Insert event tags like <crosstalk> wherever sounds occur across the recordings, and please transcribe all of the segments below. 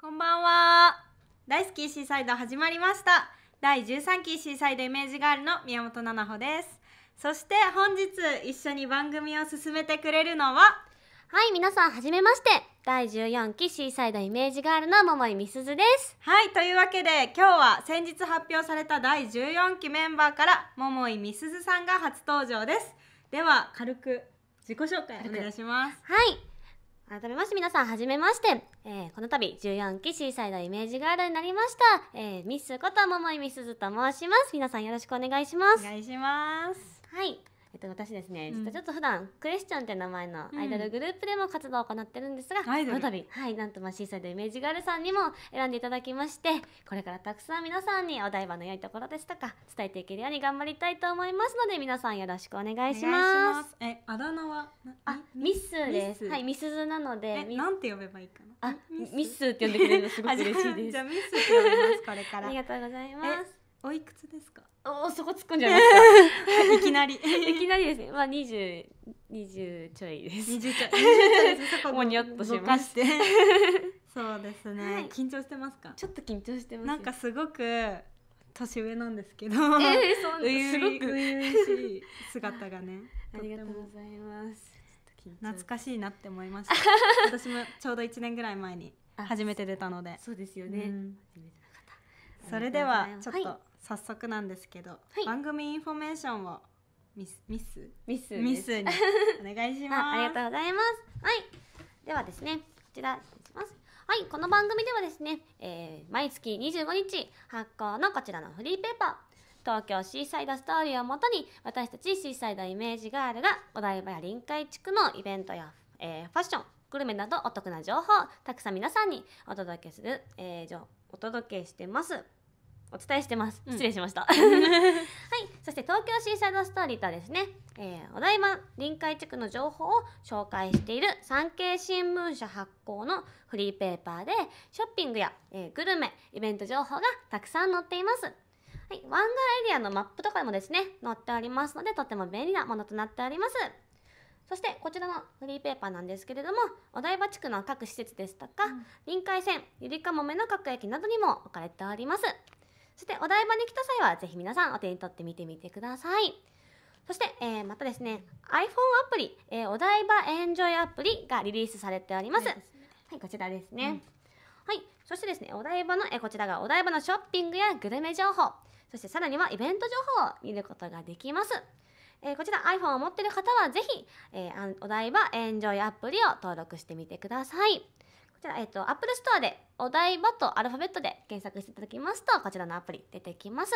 こんばんは大好きシーサイド始まりました第十三期シーサイドイメージガールの宮本奈々穂ですそして本日一緒に番組を進めてくれるのははい皆さんはじめまして第14期シーサイドイメージガールの桃井美鈴ですはいというわけで今日は先日発表された第14期メンバーから桃井美鈴さんが初登場ですでは軽く自己紹介お願いしますはい改めまして皆さん、はじめまして。えー、この度、14期シーサイドイメージガールになりました。えー、ミスこと、桃井みすずと申します。皆さんよろしくお願いします。お願いします。はい。と、私ですね、うん、ちょっと普段クエスチョンって名前のアイドルグループでも活動を行ってるんですが、この度、はい、なんとまあシーサイイメージガールさんにも選んでいただきまして、これからたくさん皆さんにお台場の良いところですとか、伝えていけるように頑張りたいと思いますので、皆さんよろしくお願いします。え、あだ名はあ、ミスです。はい、ミスズなので。なんて呼べばいいかなあ、ミスって呼んでくれるのすごく嬉しいです。<laughs> じゃミスって呼びます、これから。<laughs> ありがとうございます。おいくつですかおお、そこ突っ込んじゃいましたいきなりいきなりですねまあ二十、二十ちょいです二十ちょいちょいですもうにょっとしましてそうですね、緊張してますかちょっと緊張してますなんかすごく年上なんですけど、えー、そすごくしい姿がねありがとうございます懐かしいなって思いました私もちょうど一年ぐらい前に初めて出たのでそうですよね、それではちょっと、はい早速なんですけど、はい、番組インフォメーションをミスミスミスミスに <laughs> お願いしますありがとうございますはいではですねこちらはい、この番組ではですね、えー、毎月25日発行のこちらのフリーペーパー、東京シーサイドストーリーをもとに、私たちシーサイドイメージガールがお台場や臨海地区のイベントや、えー、ファッション、グルメなどお得な情報をたくさん皆さんにお届けする、えー、お届けしてます。お伝えしてます。失礼しました。<laughs> はい。そして東京シーサイドストーリーとはですね、えー、お台場臨海地区の情報を紹介している産経新聞社発行のフリーペーパーで、ショッピングや、えー、グルメ、イベント情報がたくさん載っています。はい。湾岸エリアのマップとかでもですね、載っておりますので、とても便利なものとなっております。そしてこちらのフリーペーパーなんですけれどもお台場地区の各施設ですとか、うん、臨海線ゆりかもめの各駅などにも置かれておりますそしてお台場に来た際はぜひ皆さんお手に取って見てみてください。そして、えー、またですね iPhone アプリ、えー、お台場エンジョイアプリがリリースされております。はい、こちらですね。うん、はい、そしてですねお台場の、えー、こちらがお台場のショッピングやグルメ情報、そしてさらにはイベント情報を見ることができます。えー、こちら iPhone を持っている方はぜひ、えー、お台場エンジョイアプリを登録してみてください。ちら、えっ、と、Apple Store でお台場とアルファベットで検索していただきますと、こちらのアプリ出てきます。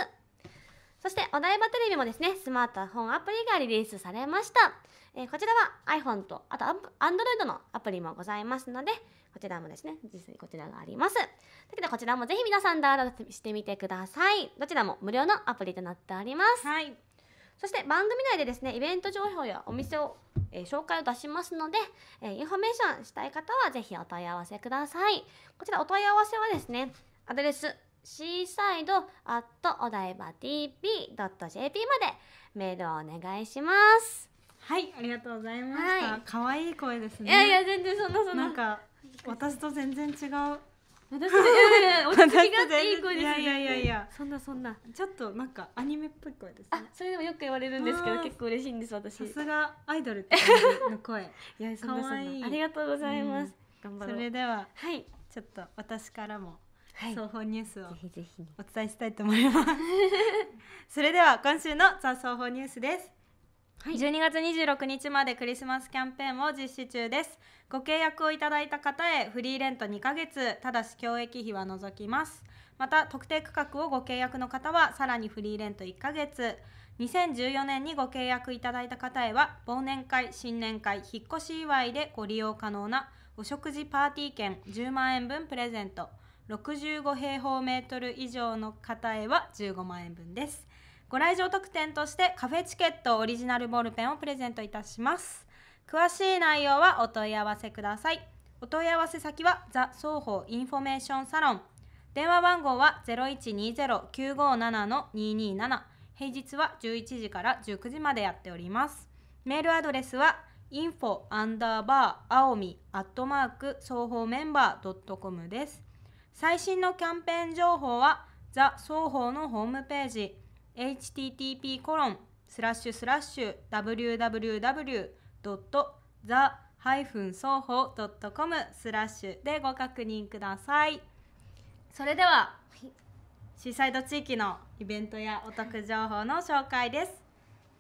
そして、お台場テレビもですね、スマートフォンアプリがリリースされました。えー、こちらは iPhone と、あと Android のアプリもございますので、こちらもですね、実際こちらがあります。ということで、こちらもぜひ皆さんダウンロードしてみてください。どちらも無料のアプリとなっております。はい。そして番組内でですね、イベント情報やお店をえー、紹介を出しますので、えー、インフォメーションしたい方はぜひお問い合わせください。こちらお問い合わせはですね、アドレス、シーサイドアットお台場 TP.jp までメールをお願いします。はい、ありがとうございました。可、は、愛、い、いい声ですね。いやいや、全然そんなそんな。なんか、私と全然違う。私えー、落ち着きがあっていい声ですねいやいやいやそんなそんなちょっとなんかアニメっぽい声です、ね、あそれでもよく言われるんですけど結構嬉しいんです私さすがアイドルって感じ声いやそんなそんなありがとうございます、うん、頑張ろうそれでははいちょっと私からも双方ニュースをぜぜひひお伝えしたいと思います、はい、それでは今週のザ双方ニュースですはい、12月26日までクリスマスキャンペーンを実施中ですご契約をいただいた方へフリーレント2ヶ月ただし共益費は除きますまた特定区画をご契約の方はさらにフリーレント1ヶ月2014年にご契約いただいた方へは忘年会新年会引っ越し祝いでご利用可能なお食事パーティー券10万円分プレゼント65平方メートル以上の方へは15万円分ですご来場特典としてカフェチケットオリジナルボールペンをプレゼントいたします詳しい内容はお問い合わせくださいお問い合わせ先はザ・双方インフォメーションサロン電話番号は0120957-227平日は11時から19時までやっておりますメールアドレスは info アンダーバーあおみアットマーク双方メンバー .com です最新のキャンペーン情報はザ・双方のホームページ http コロンスラッシュスラッシュ www.the-soho.com スラッシュでご確認くださいそれでは、シーサイド地域のイベントやお得情報の紹介です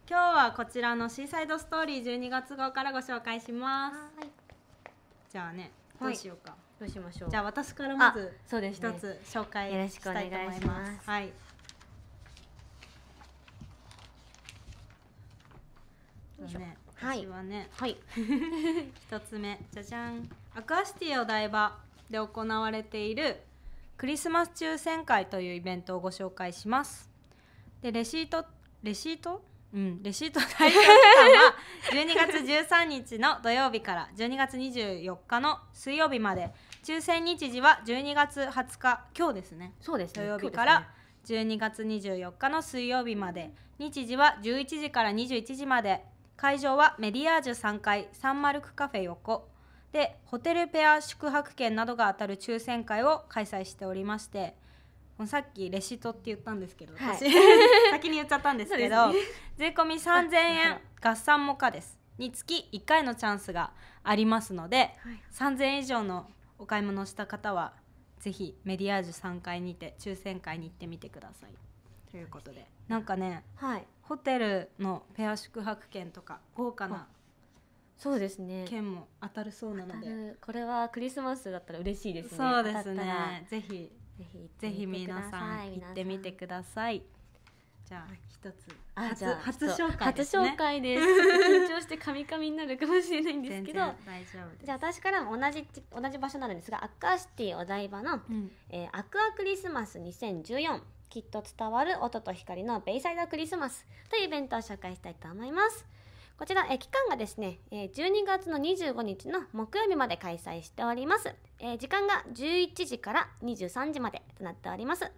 今日はこちらのシーサイドストーリー12月号からご紹介しますじゃあねどうしようか、はい、どうしましょうじゃあ私からまず一つ紹介したいと思いますはいそうね私はね、はい、1 <laughs> つ目じゃじゃんアクアシティお台場で行われているクリスマス抽選会というイベントをご紹介しますでレシートレシートうんレシート大会期間は12 <laughs> 月13日の土曜日から12月24日の水曜日まで抽選日時は12月20日今日ですねそうです、ね、土曜日から12月24日の水曜日まで日時は11時から21時まで会場はメディアージュ3階サンマルクカフェ横でホテルペア宿泊券などが当たる抽選会を開催しておりましてさっきレシートって言ったんですけど、はい、私 <laughs> 先に言っちゃったんですけど、ね、税込3000円合算もかですにつき1回のチャンスがありますので、はい、3000円以上のお買い物をした方はぜひメディアージュ3階にて抽選会に行ってみてください。ということでなんかね、はい、ホテルのペア宿泊券とか豪華なそうですね券も当たるそうなのでこれはクリスマスだったら嬉しいですねそうですねぜひぜひ皆さん行ってみてくださいじゃあ一つあじゃあ初紹介です、ね、初紹介です <laughs> 緊張してカミカミになるかもしれないんですけどじゃあ私からも同じ同じ場所なんですがアクアシティお台場の、うん、えー、アクアクリスマス2014きっと伝わる音と光のベイサイドクリスマスというイベントを紹介したいと思います。こちら、え期間がですね、え12月の25日の木曜日まで開催しております。え時間が11時から23時までとなっております。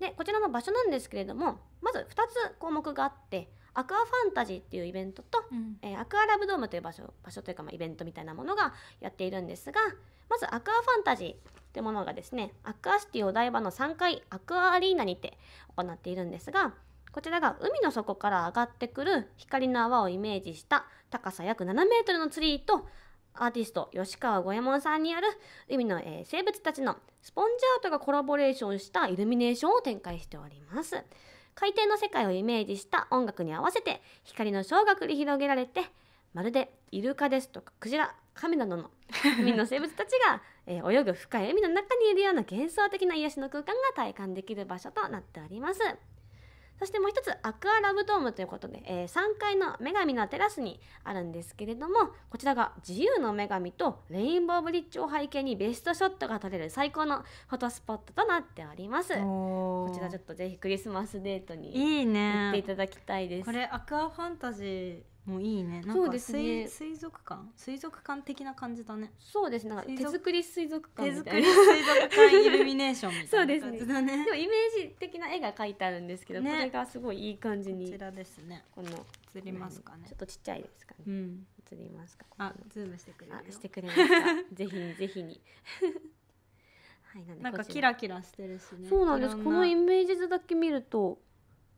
で、こちらの場所なんですけれども、まず2つ項目があって、アクアファンタジーっていうイベントと、うん、えー、アクアラブドームという場所場所というか、まあ、イベントみたいなものがやっているんですがまずアクアファンタジーというものがですねアクアシティお台場の3階アクアアリーナにて行っているんですがこちらが海の底から上がってくる光の泡をイメージした高さ約7メートルのツリーとアーティスト吉川五右衛門さんにある海の、えー、生物たちのスポンジアートがコラボレーションしたイルミネーションを展開しております。海底の世界をイメージした音楽に合わせて光のショーが繰り広げられてまるでイルカですとかクジラカメなどの <laughs> 海の生物たちが、えー、泳ぐ深い海の中にいるような幻想的な癒しの空間が体感できる場所となっております。そしてもう一つアクアラブドームということで、えー、3階の女神のテラスにあるんですけれどもこちらが自由の女神とレインボーブリッジを背景にベストショットが撮れる最高のフォトスポットとなっておりますこちらちょっとぜひクリスマスデートにいいね行っていただきたいですこれアクアファンタジー、もういいね。なんか水、ね、水族館水族館的な感じだね。そうですね。なんか手作り水族館みたいな。手作り水族館イルミネーションみたいなそうですね。でもイメージ的な絵が書いてあるんですけど、ね、これがすごいいい感じに。こちらですね。この映りますかね。ちょっとちっちゃいですかね。うん、映りますか。あ、ズームしてくれるしてくれました。ぜひぜひに。<laughs> はい、なんなんかキラキラしてるしね。そうなんです。このイメージ図だけ見ると。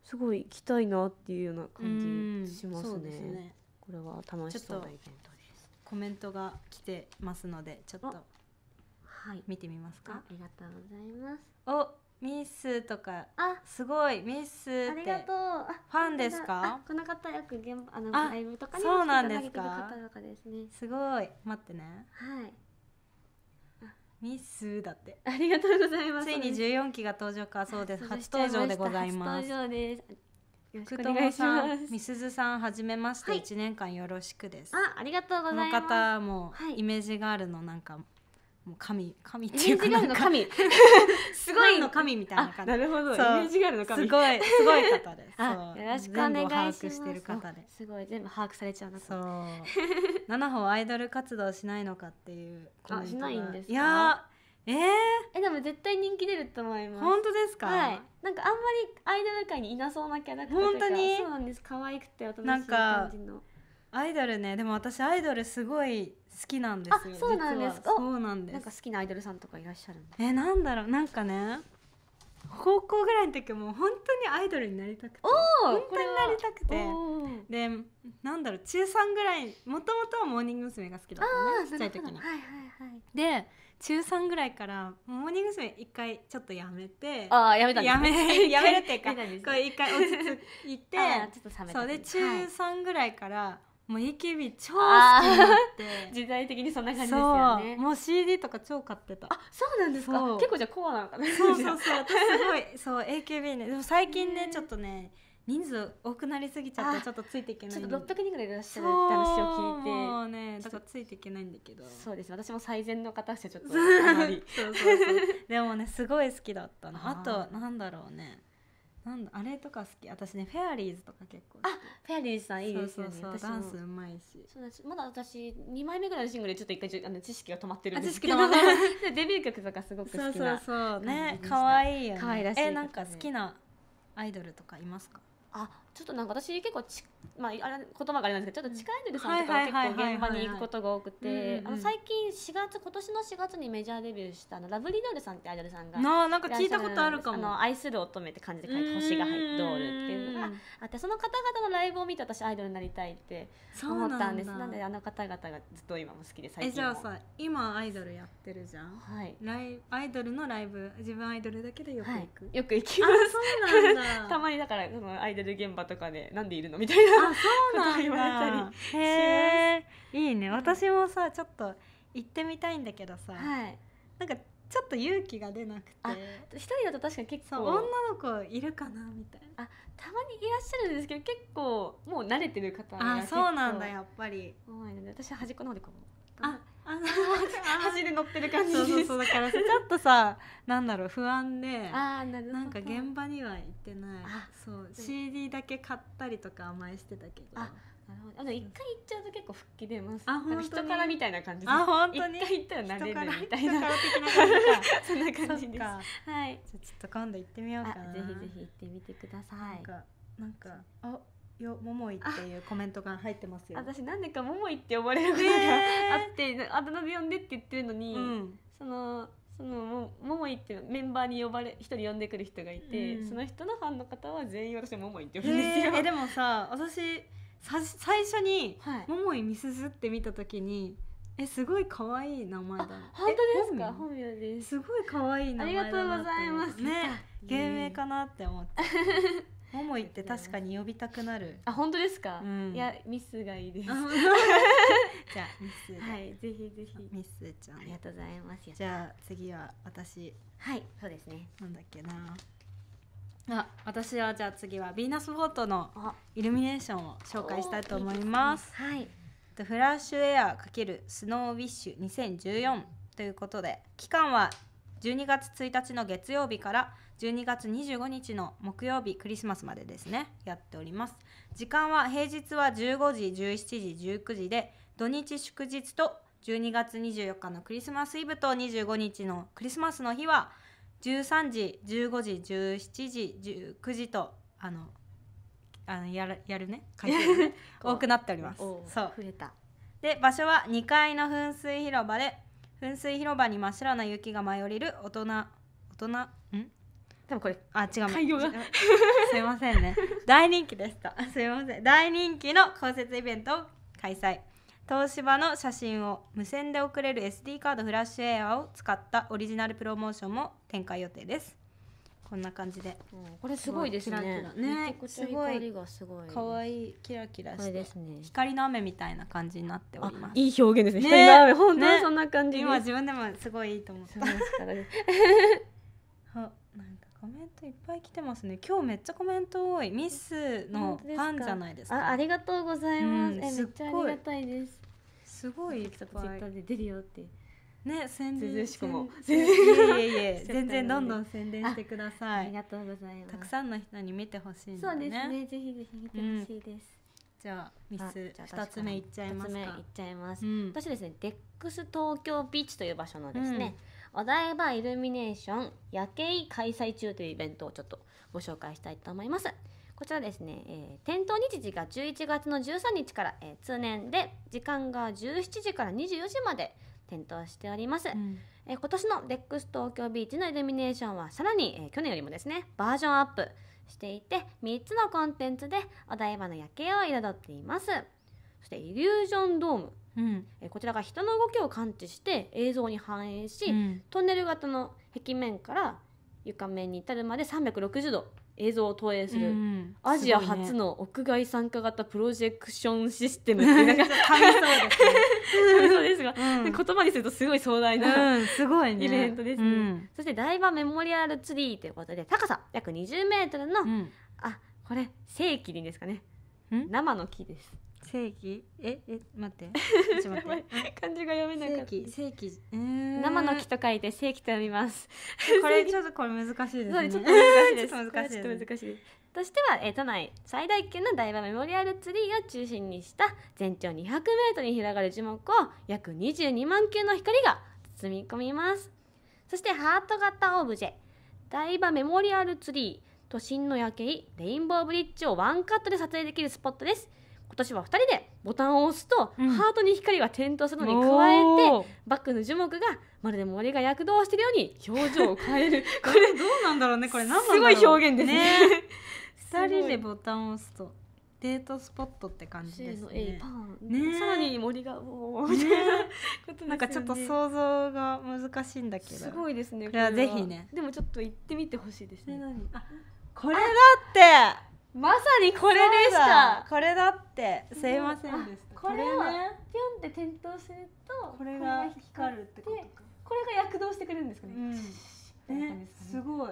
すごい行きたいなっていうような感じしますね。すねこれは楽しそうなイベントです。コメントが来てますので、ちょっと。はい、見てみますかあ。ありがとうございます。お、ミスとか。あ、すごい、ミスありがとう。ファンですか。この方よく現場、あの、ライブとかに。そうなんですか。すごい、待ってね。はい。ミスだってありがとうございますついに十四期が登場かそうです初登場でございます登場です福友さん、みすずさん、はじめまして、一、年間よろしくです。あ、ありがとうございます。この方もイメージガールのなんかもう神神っていうかなんか神 <laughs> すごいの神みたいな感じなるほどイメージガールの神すごいすごい方ですよろしくお願いします把握してる方ですごい全部把握されちゃうなそう七歩アイドル活動しないのかっていうあしないんですいやえー、えでも絶対人気出ると思います本当ですかはいなんかあんまりアイドル界にいなそうなキャラクターとか本当にそうなんです可愛くておしい感じのアイドルねでも私アイドルすごい好きなんですよそうなんですそうなんですなんか好きなアイドルさんとかいらっしゃるえなんだろうなんかね高校ぐらいの時も本当にアイドルになりたくて本当になりたくてでなんだろう中3ぐらいもともとはモーニング娘。が好きだったねちっちゃい時に。はいはいはい、で中3ぐらいからモーニング娘。一回ちょっとやめてあやめたやめ <laughs> やめるっていうかこれ一回落ち着いて <laughs> そうで中三ぐらいからもう AKB 超好きになって <laughs> 時代的にそんな感じですよねもう CD とか超買ってたあそうなんですか結構じゃコアなのかなそうそうそうすごい <laughs> そう AKB ねでも最近ねちょっとね人数多くなりすぎちゃってちょっとついていけないちょっと600人ぐらいいらっしゃるって話を聞いてもうねだからついていけないんだけどそうです私も最善の方しちょっと <laughs> そうそうそうでもねすごい好きだったなあとなんだろうねなんだあれとか好き私ねフェアリーズとか結構あフェアリーズさんいいですよねそうそうダンスうまいしそうですまだ私2枚目ぐらいのシングルでちょっと一回あの知識が止まってるんですけど <laughs> デビュー曲とかすごく好きなそうそうそうね可愛いよね可愛らしい、ね、えなんか好きなアイドルとかいますかあちょっとなんか私結構ち、まあ、あれ言葉があれなんですけどちょっと近いのでドルさんとかは結構現場に行くことが多くて最近4月今年の4月にメジャーデビューしたあのラブリードールさんってアイドルさんがあなんか聞いたことあるかも愛する乙女って感じで書いて星が入っドールっていうのがあってその方々のライブを見て私アイドルになりたいって思ったんですなんであの方々がずっと今も好きで最近えじゃあさ今アイドルやってるじゃん、はい、ライアイドルのライブ自分アイドルだけでよく行く、はい、よく行きます <laughs> たまにだからそのアイドル現場場とかでなんでいるのみたいなそうなん言われたりいいね私もさちょっと行ってみたいんだけどさ、はい、なんかちょっと勇気が出なくて一人だと確かに結構女の子いるかなみたいなあたまにいらっしゃるんですけど結構もう慣れてる方あそうなんだやっぱり多いので私端っこの方でこうああの乗ってる感じそうそうそうだからちょっとさなんだろう不安であなるなんか現場には行ってないそう CD だけ買ったりとか甘えしてたけどなるほどあと、一回行っちゃうと結構復帰出ますあ本当人からみたいな感じであ本当に一回行ったら慣れるみたいな <laughs> そんな感じですはいじゃちょっと今度行ってみようかなぜひぜひ行ってみてくださいなんかあよ桃井っていうコメントが入ってますよ私何年か桃井って呼ばれることがあって、あだ名で呼んでって言ってるのに、うん、そのその桃井ってメンバーに呼ばれ一人呼んでくる人がいて、うん、その人のファンの方は全員私桃井って呼ぶんですよ、えー、でもさ私さ最初に「桃井いみすず」って見た時にえすごい可愛い名前だ本当ですか本名ですすごい可愛い名前ありがとうございますね芸名かなって思って <laughs> ももいって確かに呼びたくなる。あ、本当ですか。うん、いや、ミスがいいです。<laughs> じゃミス。はい、ぜひぜひ。ミスちゃん。ありがとうございます。じゃ次は私。はい、そうですね。なんだっけな。あ、私はじゃ次はヴィーナスフォートのイルミネーションを紹介したいと思います。いいすね、はい。フラッシュエアかけるスノーウィッシュ2014ということで期間は12月1日の月曜日から12月25日の木曜日クリスマスまでですねやっております時間は平日は15時17時19時で土日祝日と12月24日のクリスマスイブと25日のクリスマスの日は13時15時17時19時とあのあのやるやるね回数、ね、<laughs> 多くなっておりますそう増えたで場所は2階の噴水広場で噴水広場に真っ白な雪が舞い降りる大人大人ん多分これあ違う開業が <laughs> すいませんね大人気でしたすいません大人気の公設イベントを開催東芝の写真を無線で送れる SD カードフラッシュエアを使ったオリジナルプロモーションも展開予定ですこんな感じで、うん、これすごいですねねすごい可愛いキラキラして、ね、光の雨みたいな感じになっておりますいい表現ですね光の雨、本当にそんな感じ、ね、今自分でもすごいいいと思った <laughs> <laughs> コメントいっぱい来てますね。今日めっちゃコメント多い。ミスのファンじゃないですか。あ、ありがとうございます。うん、え、っちゃありがたいです。すごいいっぱい。で出るよって。ね、宣伝しくも。いえいえ、<laughs> 全然どんどん宣伝してください。ありがとうございます。たくさんの人に見てほしい、ね、そうですね。ぜひぜひ見てほしいです。じゃあミス二つ目いっちゃいますか。二つ目いっちゃいます。うん、私ですね、デックス東京ビーチという場所のですね、お台場イルミネーション夜景開催中というイベントをちょっとご紹介したいと思います。こちらですね、えー、点灯日時が11月の13日から、えー、通年で時間が17時から24時まで点灯しております、うん、えー、今年のデックス東京ビーチのイルミネーションはさらに、えー、去年よりもですねバージョンアップしていて3つのコンテンツでお台場の夜景を彩っていますそしてイリュージョンドームうん、えこちらが人の動きを感知して映像に反映し、うん、トンネル型の壁面から床面に至るまで360度映像を投影する、うん、アジア初の屋外参加型プロジェクションシステムって、ね、なんか <laughs> そうです、が、言葉にするとすごい壮大な、うん、すごい、ね、イベントですね、そして台場メモリアルツリーということで高さ約20メートルの、あこれ正規にですかね生の木です正規ええ待って <laughs> ちょっと待って漢字が読めなかった正規生の木と書いて正規と読みますこれちょっとこれ難しいですねちょっと難しいです <laughs> 難しいとしては、えー、都内最大級の台場メモリアルツリーを中心にした全長2 0 0ルに広がる樹木を約22万球の光が包み込みますそしてハート型オブジェ台場メモリアルツリー都心の夜景レインボーブリッジをワンカットで撮影できるスポットです今年は2人でボタンを押すと、うん、ハートに光が点灯するのに加えてバックの樹木がまるで森が躍動しているように表情を変える <laughs> これどうなんだろうねこれ何すごい表現ですねね2 <laughs> 人でボタンを押すとデートスポットって感じですね。ねさらに森がもうみな、ね、なんかちょっと想像が難しいんだけど。すごいですね。これはぜひね。でもちょっと行ってみてほしいですね。ねあこれだって。まさにこれでしたこれだってすいませんでしたこれはピョンって点灯するとこれが光るってことこれが躍動してくれるんですかね、うすごい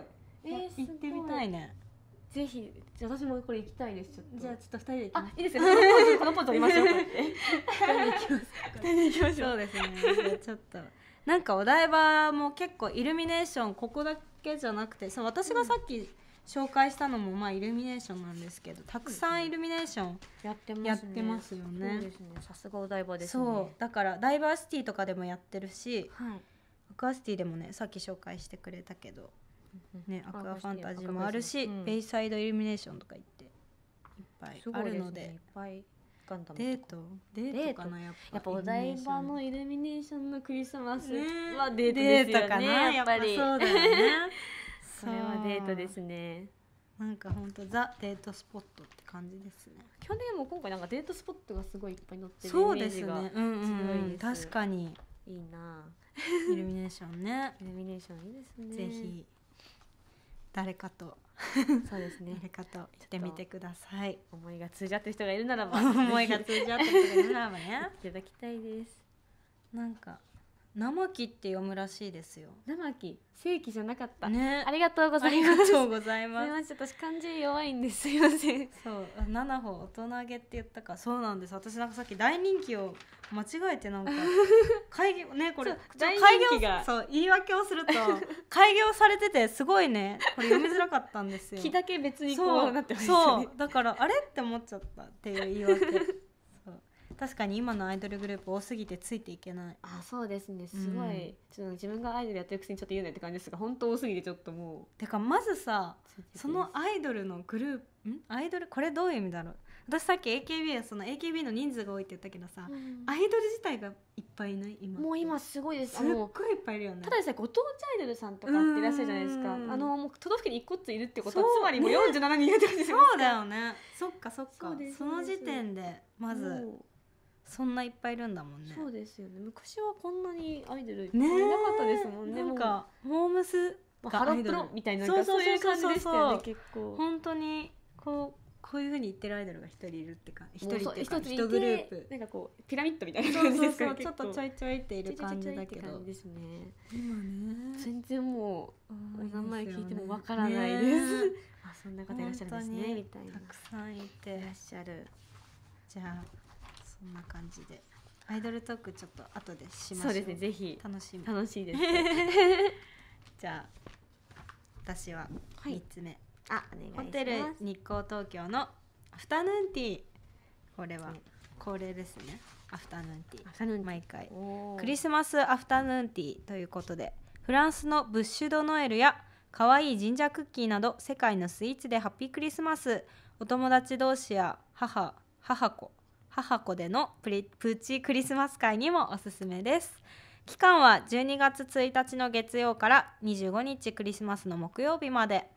行ってみたいねぜひ私もこれ行きたいですじゃあちょっと二人で行きますあいいですよこのポーズこのポーズ取りましょう <laughs> 二人で行きましょうそうですねちょっとなんかお台場も結構イルミネーションここだけじゃなくてさ私がさっき紹介したのもまあイルミネーションなんですけどたくさんイルミネーションやってますよね。ねさすがお台場です、ね、そうだからダイバーシティとかでもやってるし、はい、アクアシティでもねさっき紹介してくれたけど、ね、アクアファンタジーもあるし、うん、ベイサイドイルミネーションとか行っていっぱいあるので。でね、いっぱいデートデートかなやっぱやっぱお台場のイルミネーションのクリスマスはデートですよねねやっぱりそうだよねそれはデートですねなんか本当ザデートスポットって感じですね。去年も今回なんかデートスポットがすごいいっぱい載ってるイメージが強いです。そうですね。うんうん、確かにいいな。イルミネーションね。イルミネーションいいですね。ぜひ誰かとそうですね。誰かと行ってみてください。思いが通じ合ってる人がいるならば、思いが通じ合ってる人がいるならばね。<laughs> いただきたいです。なんか生木って読むらしいですよ。生木、正規じゃなかった。ねありがとうございます。ありがとうございます。すみません、私漢字弱いんです。すみません。そう、七歩大人げって言ったか、そうなんです。私なんかさっき大人気を間違えてなんか <laughs> 開業ねこれ開業がそう言い訳をすると <laughs> 開業されててすごいねこれ読みづらかったんですよ。<laughs> 木だけ別にこうなってましたね。そうだからあれって思っちゃったっていう言い訳。確かに今のアイドルグループ多すぎてついていけないあそうですねすごい、うん、ちょっと自分がアイドルやってるくせにちょっと言うなって感じですが本当多すぎてちょっともうてかまずさそのアイドルのグループんアイドルこれどういう意味だろう私さっき AKB はその AKB の人数が多いって言ったけどさ、うん、アイドル自体がいっぱいいない今もう今すごいですすっごいいっぱいいるよねたださご当地アイドルさんとかっていらっしゃるじゃないですかあのもう都道府県に1個ずついるってことはつまりもう47人いるって感じですよねそうだよねそっかそっかその時点でまずそんないっぱいいるんだもんねそうですよね昔はこんなにアイドルいなかったですもんねなんかホームスハロプロみたいなそうそういう感じでしたよね結構本当にこうこういうふうに言ってるアイドルが一人いるってか一人っていうか一グループなんかこうピラミッドみたいな感じですかちょっとちょいちょいっている感じだけどですね今ね全然もう名前聞いてもわからないです、あそんな方いらっしゃるんですねみたいなたくさんいていらっしゃるじゃあそんな感じでアイドルトークちょっと後でしましょうそうですねぜひ楽しみ楽しいです <laughs> じゃあ私は三つ目、あホいしますテル日光東京のアフタヌーンティーこれは恒例ですねアフタヌーンティーアフタヌーンティー毎回ククリススマスアフタヌーンティーということでフランスのブッシュ・ド・ノエルや可愛いジンジャークッキーなど世界のスイーツでハッピークリスマスお友達同士や母母子母子でのププチクリスマス会にもおすすめです期間は12月1日の月曜から25日クリスマスの木曜日まで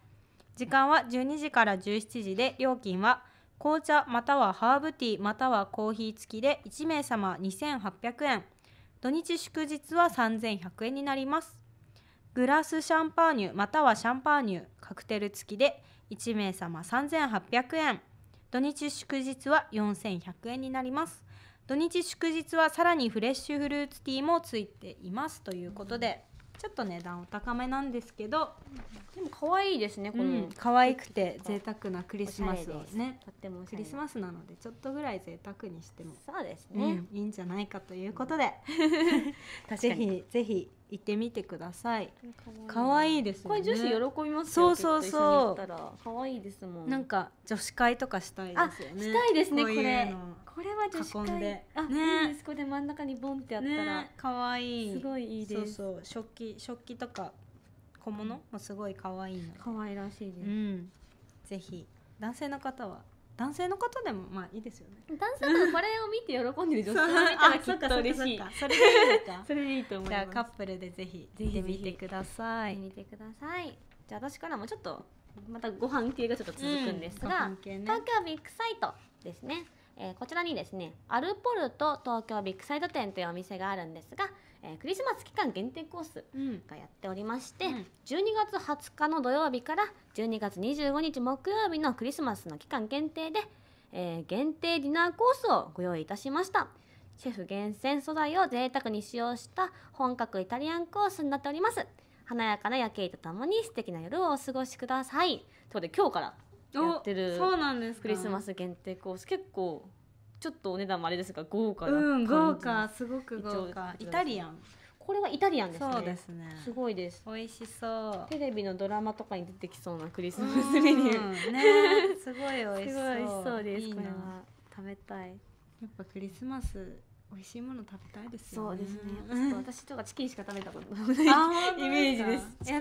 時間は12時から17時で料金は紅茶またはハーブティーまたはコーヒー付きで1名様2800円土日祝日は3100円になりますグラスシャンパーニュまたはシャンパーニュカクテル付きで1名様3800円土日祝日は4100円になります土日祝日はさらにフレッシュフルーツティーもついていますということで、ちょっと値段お高めなんですけどでも可愛いですねこの、うん、可愛くて贅沢なクリスマスをねとってもクリスマスなのでちょっとぐらい贅沢にしてもそうですね、うん、いいんじゃないかということで <laughs> ぜひぜひ行ってみてください可愛いいですよねこれ女子喜びますそうそうそう可愛いですもんなんか女子会とかしたいですよねしたいですねこれこれは女子会あ、ね、いいですこれ真ん中にボンってやったら可愛、いすごいいいですそうそう食器食器とか小物もすごい可愛いの可愛らしいです、ぜひ男性の方は男性の方でもまあいいですよね男性のこれを見て喜んでる女性を見たらきっと嬉しいそれでいい <laughs> それでいいと思いますじゃあカップルでぜひぜひ見てください見てくださいじゃあ私からもちょっとまたご飯系がちょっと続くんですが、うん、ね、東京ビッグサイトですね、えー、こちらにですねアルポルト東京ビッグサイト店というお店があるんですがえー、クリスマス期間限定コースがやっておりまして、うん、12月20日の土曜日から12月25日木曜日のクリスマスの期間限定で、えー、限定ディナーコースをご用意いたしましたシェフ厳選素材を贅沢に使用した本格イタリアンコースになっております華やかな夜景とともに素敵な夜をお過ごしくださいということで今日からやってるそうなんですクリスマス限定コース結構ちょっとお値段もあれですが豪華なうん豪華すごく豪華イタリアンこれはイタリアンですね。そうですね。すごいです。美味しそう。テレビのドラマとかに出てきそうなクリスマスメニュー。ね、<laughs> すごい美味しそう。美味しそうです。いいこ食べたい。やっぱクリスマス美味しいもの食べたいですよね。そうですね。<laughs> 私とかチキンしか食べたことないイメージです。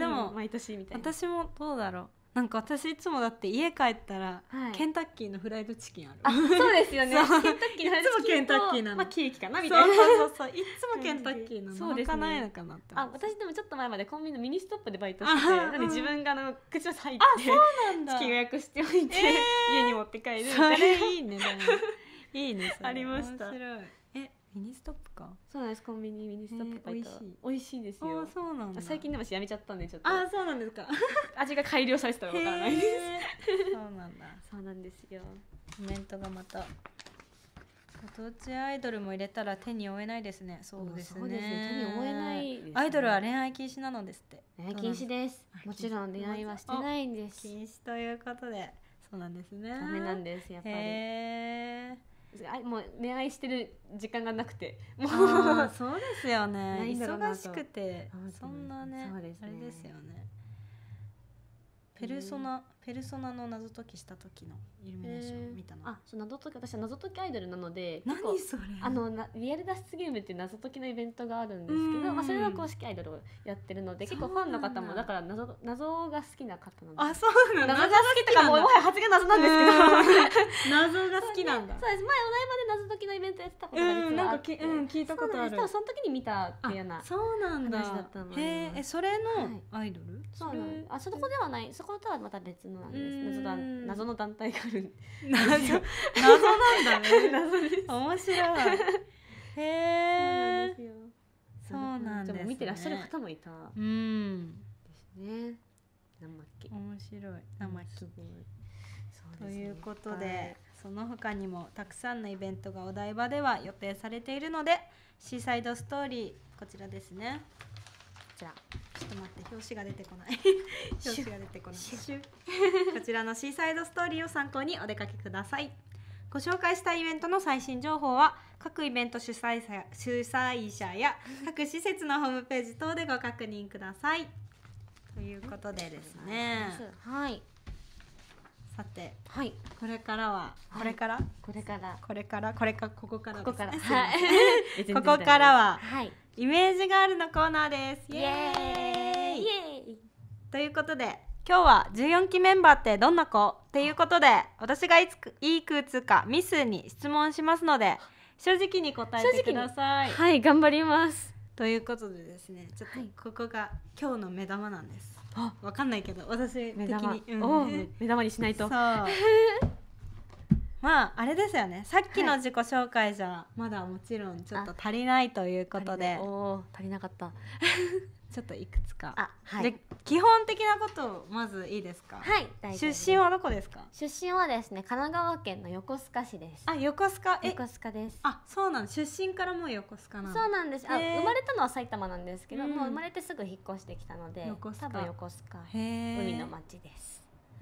毎年みたいな私もどうだろうなんか私いつもだって家帰ったら、はい、ケンタッキーのフライドチキンあるあそうですよね <laughs> ケンタッキーのいつもケンタッキーなの、まあ、ケーキかなみたいなそうそうそういつもケンタッキーなのそうでないのかなってあ私でもちょっと前までコンビニのミニストップでバイトしてなんで自分があの口を入いてあそうなんだチキン予約しておいて、えー、家に持って帰るみたいないいねいいね <laughs> ありました面白いミニストップかそうなんですコンビニミニストップ美味、しい美味しいですよあそうなん最近でもやめちゃったんでちょっとあそうなんですか味が改良されてたらわからないですそうなんだ <laughs> そうなんですよコメントがまたご当地アイドルも入れたら手に負えないですね。そうですね。すね手に負えない、ね、アイドルは恋愛禁止なのですって。恋愛禁止です。もちろん恋愛はしてないんです。禁止ということで、そうなんですね。ダメなんですやっぱり。もう恋愛してる時間がなくてもうそうですよね忙しくてそんなね、ね、あれですよねペルソナペルソナの謎解きした時のイルミネーション見たの、あそう謎解き私は謎解きアイドルなので何それあのなリアル脱出ゲームっていう謎解きのイベントがあるんですけど、まあ、それは公式アイドルをやってるので結構ファンの方もだから謎謎が好きな方なんであそうなん謎が好きとかももはや発言謎なんですけど <laughs> 謎が好きなんだそうです前お台場で謎解きのイベントやってたことが実はあってうん、聞いたことあるそその時に見たっていうようなそうなんだ話だったのへえそれのアイドル、はい、そうなんあそこではないそことはまた別ののなんです謎だ謎の団体がある謎謎なんだね <laughs> 謎です面白いへえそうなんです、ね、見てらっしゃる方もいたうんですね生き面白い生きということで、はい、その他にもたくさんのイベントがお台場では予定されているのでシーサイドストーリーこちらですねちらちょっと待って表紙が出てこない表紙が出てこないこちらのシーサイドストーリーを参考にお出かけくださいご紹介したイベントの最新情報は各イベント主催者主催者や各施設のホームページ等でご確認ください。ということでですね。はい。さて、はい、これからは、これから、これから、これから、これか、ここから、ここから、ここからはイメージガールのコーナーですイエーイということで今日は14期メンバーってどんな子っていうことで私がいついいくつかミスに質問しますので正直に答えてくださいはい頑張りますということでですねちょっとここが今日の目玉なんです、はい、わかんないけど私的に目玉うん、目玉にしないと <laughs> まああれですよねさっきの自己紹介じゃまだもちろんちょっと足りないということで、はい、お足りなかった <laughs> ちょっといくつかあ、はい、基本的なことまずいいですかはい大丈夫出身はどこですか出身はですね神奈川県の横須賀市ですあ横須賀横須賀ですあそうなん出身からもう横須賀なそうなんですあ生まれたのは埼玉なんですけど、うん、もう生まれてすぐ引っ越してきたので横須賀多分横須賀海の町です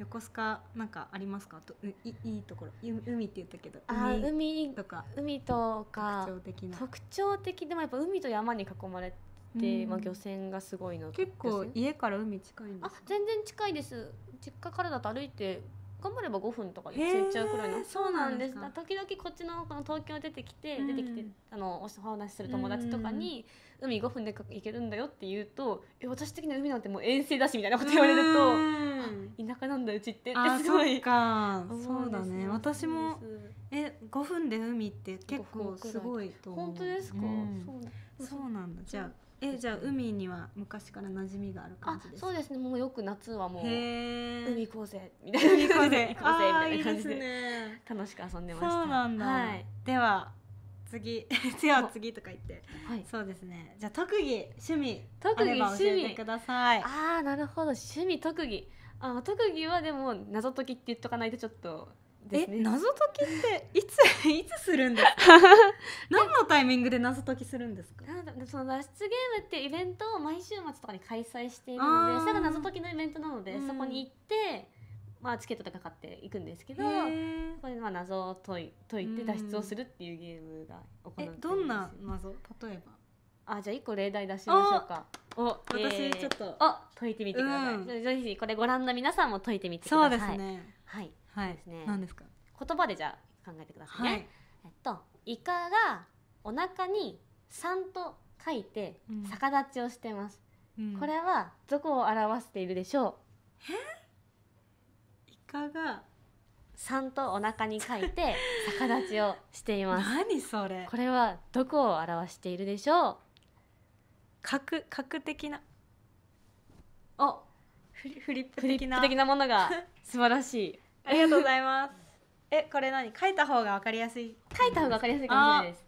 横須賀なんかありますかといいいところ海って言ったけどあ海とか海とか特徴的な特徴的でもやっぱ海と山に囲まれて、うん、まあ、漁船がすごいの結構家から海近いんですあ全然近いです実家からだと歩いて頑張れば5分とかで着いちゃうくらいのそうなんです時々こっちのこの東京出てきて、うん、出てきてあのお話しする友達とかに、うん、海5分で行けるんだよって言うとえ私的な海なんてもう遠征だしみたいなこと言われると、うん、田舎なんだうちってってすごいかそうだね私もえ5分で海って結構すごいと思う本当ですか、そうそうなんだじゃあえじゃあ海には昔から馴染みがある感じですかそうですねもうよく夏はもう海行こうぜみたいな海行こうぜ <laughs> みたいな感じで、楽しく遊んでましたそうなんだ、はい、では次次 <laughs> は次とか言って、はい、そうですねじゃあ特技趣味特技教えてくださいああなるほど趣味特技あ特技はでも謎解きって言っとかないとちょっとね、え謎解きっていつ <laughs> いつするんですか <laughs> 何のタイミングで謎解きするんですかその脱出ゲームっていうイベントを毎週末とかに開催しているのでそれが謎解きのイベントなので、うん、そこに行ってまあ、チケットとか買っていくんですけどこれまあ謎を解い解いて脱出をするっていうゲームが行われてどんな謎例えばあじゃあ1個例題出しましょうかお私ちょっと、えー、解いてみてください、うん、ぜひこれご覧の皆さんも解いてみてくださいそうですねはいですね、はい、何ですか言葉でじゃ考えてくださいね、はい、えっとイカがお腹に3と書いて逆立ちをしてます、うん、これはどこを表しているでしょう、うん、イカが3とお腹に書いて <laughs> 逆立ちをしています何それこれはどこを表しているでしょう角角的なおフリフリップ的なものが素晴らしいありがとうございます。<laughs> え、これ何書いた方がわかりやすい。書いた方がわかりやすいかもしれないです。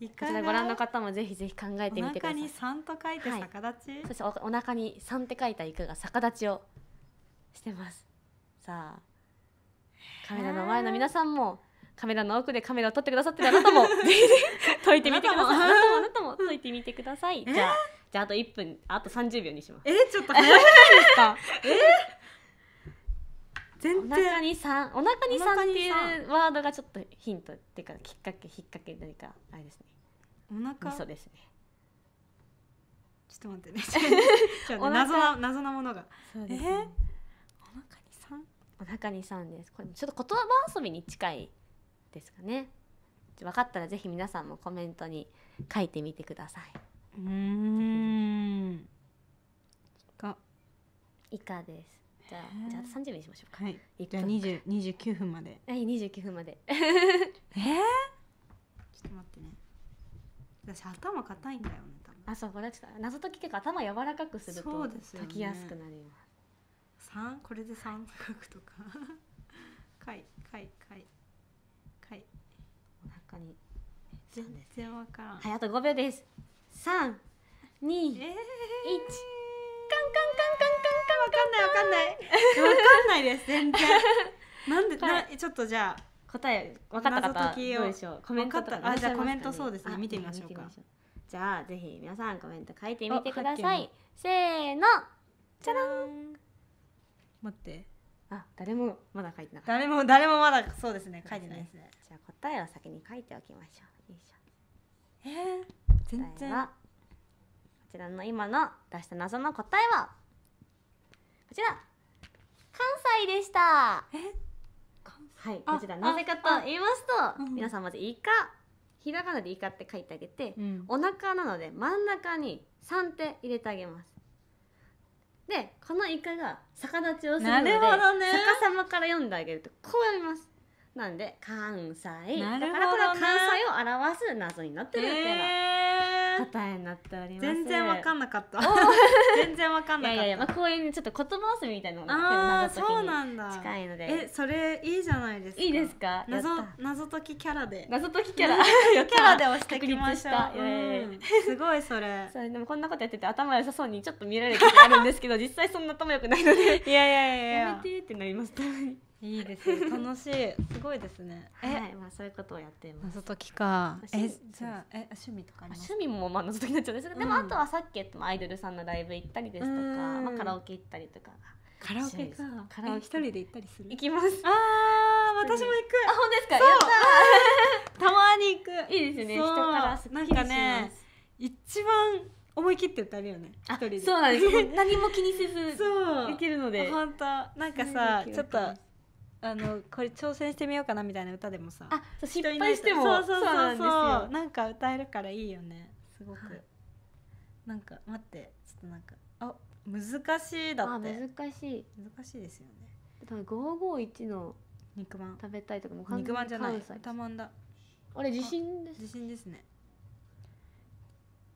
いこちらご覧の方もぜひぜひ考えてみてください。お腹に三と書いて逆立ち。はい、そしておお腹に三って書いたイカが逆立ちをしてます。さあ、カメラの前の皆さんも。カメラの奥でカメラを撮ってくださってるあなたも <laughs> 解いてみてください。あなたもあなたも解いてみてください。じゃあじゃああと1分あと30秒にします。えちょっと早いですか。<laughs> え全然お腹にさんお腹にさんっていうワードがちょっとヒントっていうかきっかけ引っ掛け何かあれですねお腹味噌ですねちょっと待ってねね、<laughs> 謎な謎なものがそうです、ね、えー、お腹にさんお腹にさんですこれちょっと言葉遊びに近いですかね分かったらぜひ皆さんもコメントに書いてみてくださいうんがいかですじゃあじゃあ30名にしましょうか、はい、じゃあ十九分まではい十九分まで <laughs> えー、ちょっと待ってね私頭硬いんだよね多分あそうこれちょっと謎解き結構頭柔らかくすると解きやすくなるよ三これで三角とか。か <laughs> いかいかいかい。お腹に全然わからん。はいあと五秒です。三二一。カンカンカンカンカンカンわかんないわかんないわかんないです全然なんで、なちょっとじゃあ答え分かった方どうでしょうコメントとかあじゃあコメントそうですね見てみましょうかじゃあぜひ皆さんコメント書いてみてくださいせーのじゃらん待ってあ誰もまだ書いてない誰も誰もまだそうですね書いてないですねじゃあ答えを先に書いておきましょうえー、全然ちらの今の出した謎の答えはこちら関西でしたはいこちらなぜかと言いますと、うん、皆さんまずイカひらがなでイカって書いてあげて、うん、お腹なので真ん中に3手入れてあげますでこのイカが逆立ちをするので、ね、逆さまから読んであげるとこう読みますなんで関西だからこれは関西を表す謎になってるっていうの、えー答えになっております全然わかんなかった <laughs> 全然わかんなかったいやいや、まあ、こういうちょっと言葉遊びみたいなのがあそうなんだ近いのでえそれいいじゃないですかいいですか謎謎解きキャラで謎解きキャラキャラで押してきました、<laughs> すごいそれそれでもこんなことやってて頭良さそうにちょっと見られてあるんですけど実際そんな頭良くないので <laughs> いやいやいややめてってなりますいいですね。<laughs> 楽しい。すごいですね。はい、まあそういうことをやっています。謎解きか。え、じゃあえ趣味とか趣味もまあ謎解きになっちゃうんですけど、でもあとはさっき言ったアイドルさんのライブ行ったりですとか、まあカラオケ行ったりとか。カラオケか。カラオケ一人で行ったりする。行きます。ああ、私も行く。あ、本当ですか。やったまに行く。いいですね。人からなんかね、一番思い切って歌えるよね一人でそうなんです <laughs> 何も気にせずできるので本当なんかさちょっとあのこれ挑戦してみようかなみたいな歌でもさあそう失敗してもそうそうそうそうそうなんか歌えるからいいよねすごく、はい、なんか待ってちょっとなんかあ難しいだって難しい難しいですよねだから五5 1の肉まん食べたいとかも肉まんじゃない歌まんだあれ地震です地震ですね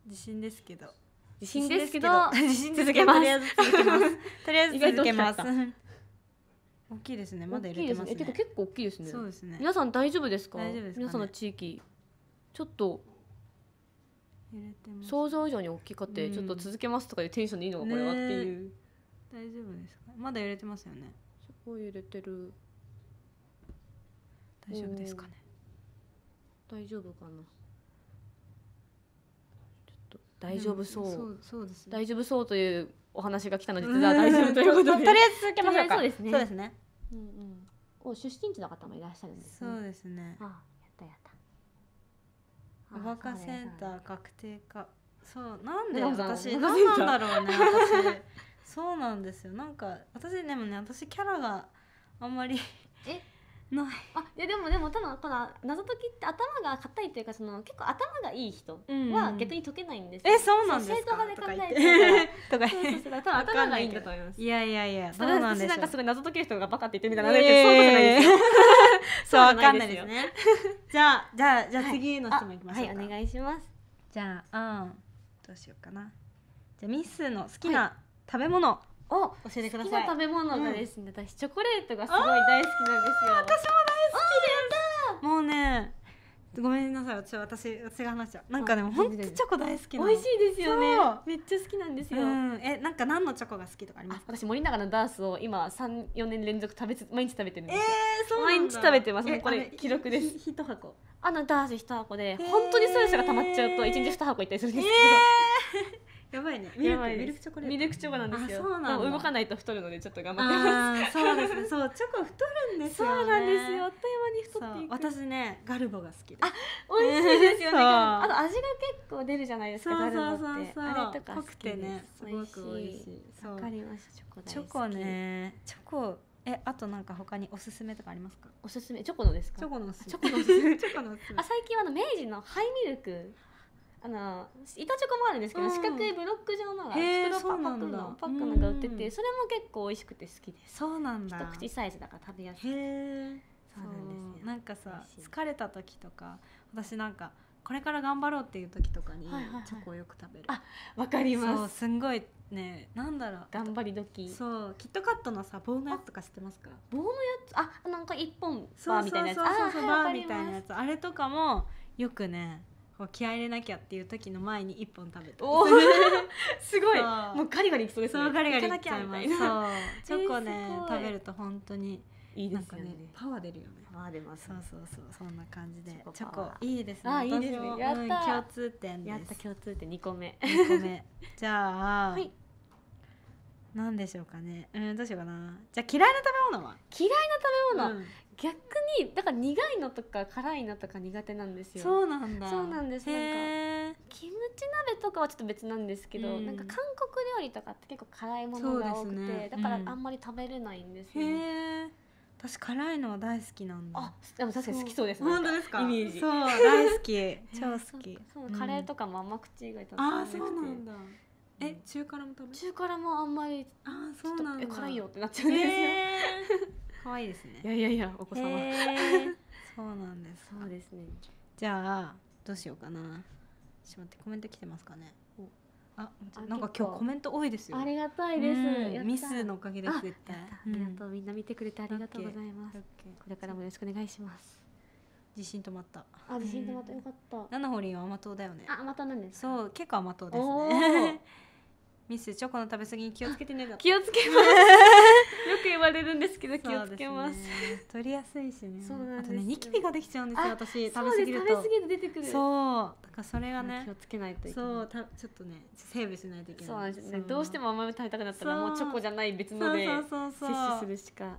地震ですけど地震ですけど地震 <laughs> 続けますとりあえずけます <laughs> とりあえず続けます <laughs> 大きいですねまだ入れてますねてか結構大きいですねそうですね皆さん大丈夫ですか大丈夫ですかね皆さんの地域ちょっと入れてます想像以上に大きくて、うんちょっと続けますとかいうテンションでいいのかこれはっていう、大丈夫ですかまだ入れてますよねすごい入れてる大丈夫ですかね大丈夫かなちょっと大丈夫そうそうそうですね大丈夫そうというお話が来たので <laughs> じゃあ大丈夫ということでとりあえず続けましょうかそうですねそうですねうんうんお出身地の方もいらっしゃるんですねそうですねあやったやったおバカセンター確定化そうなんで私何なんだろうね私 <laughs> そうなんですよなんか私でもね私キャラがあんまりえないあいやでもでも多分この謎解きって頭が硬いというかその結構頭がいい人は逆に解けないんですよ、うん、えそうなんですか正統派で考えてとか <laughs> そうそ多分頭がいいんだと思いますいやいやいやそうなんですなんかすごい謎解ける人がバカって言ってみたいな、えー、そう <laughs> わかんないですねじゃあじゃあじゃあ次の質問いきましょうはい、はい、お願いしますじゃあうんどうしようかなじゃあミスの好きな食べ物、はいを教えてください食べ物がですね、うん、私チョコレートがすごい大好きなんですよ私も大好きですもうねごめんなさい私私私が話しちゃうなんかでも本当チョコ大好き美味しいですよねめっちゃ好きなんですよ、うん、えなんか何のチョコが好きとかありますか私森永のダースを今三四年連続食べ毎日食べてるんですえー、そ毎日食べてますこれ記録です一箱あのダース一箱で、本当にストレスが溜まっちゃうと一日二箱いったりするんですけど、えーやばいねミルクミルクチョコレートミルクチョコなんですよ動かないと太るのでちょっと頑張ってますそうですねそうチョコ太るんですよ、ね、そうなんですよあっという間に太って私ねガルボが好きであ美味しいですよねあと味が結構出るじゃないですかガルボってあれとか好きでねすごく美味しいわかりましたチョコチョコねチョコえあとなんか他におすすめとかありますかおすすめチョコのですかチョコのチョコのあ最近あの明治のハイミルクあの板チョコもあるんですけど、うん、四角いブロック状のが袋パックのパックのが売ってて、うん、それも結構美味しくて好きですそうなんだ一口サイズだから食べやすいそうなんですよなんかさ疲れた時とか私なんかこれから頑張ろうっていう時とかにチョコをよく食べる、はいはい、あわかりますすんごいねなんだろう頑張り時そうキットカットのさ棒のやつとか知ってますか棒のやつあなんか一本バーみたいなやつそうそうそうそうバーみたいなやつあれとかもよくねこう気合い入れなきゃっていう時の前に一本食べて <laughs> すごいもうガリガリいきそうですねそうガリガリいっちゃいますそうチョコね、えー、食べると本当にいいですね、ね、パワー出るよねパワー出ます、ね、そうそうそうそんな感じでチョコいいですねあいいですねやった、共通点やった共通点二個目二個目 <laughs> じゃあ、はい、何でしょうかねうんどうしようかなじゃあ嫌いな食べ物は嫌いな食べ物、うん、逆にだから苦いのとか辛いのとか苦手なんですよそうなんだそうなんですなんかキムチ鍋とかはちょっと別なんですけど、うん、なんか韓国料理とかって結構辛いものが多くて、ね、だからあんまり食べれないんですよ、ね、うん私辛いのは大好きなんだでも確かに好きそうです本当ですかイメージそう大好き <laughs> 超好き、そう、うカレーとかも甘口以外食べあそうなんだえ中辛も食べ中辛もあんまりあそうなんだ辛いよってなっちゃうんですよ、可愛いですね。いやいやいや、お子様。<laughs> そうなんです。そうですね。じゃあ、どうしようかな。しまって、コメント来てますかね。あ、なんか今日コメント多いですよ。ありがたいです。ミスのおかげです。絶対。ありがとう、みんな見てくれてありがとうございます。これからもよろしくお願いします。自信止まった。あ、自信止まった、よかった。七堀は甘党だよね。あ、甘党なんです。そう、結構甘党ですね。<laughs> ミスチョコの食べ過ぎに気をつけてね気をつけます <laughs> よく言われるんですけど気をつけます、ね、取りやすいしねそうなんです、あとねニキビができちゃうんですよ私食べ過ぎると食べ過ぎて出てくるそうだからそれがね気をつけないといけないそうたちょっとねセーブしないといけないそうなんですねどうしても甘み食べたくなったらもうチョコじゃない別ので摂取するしか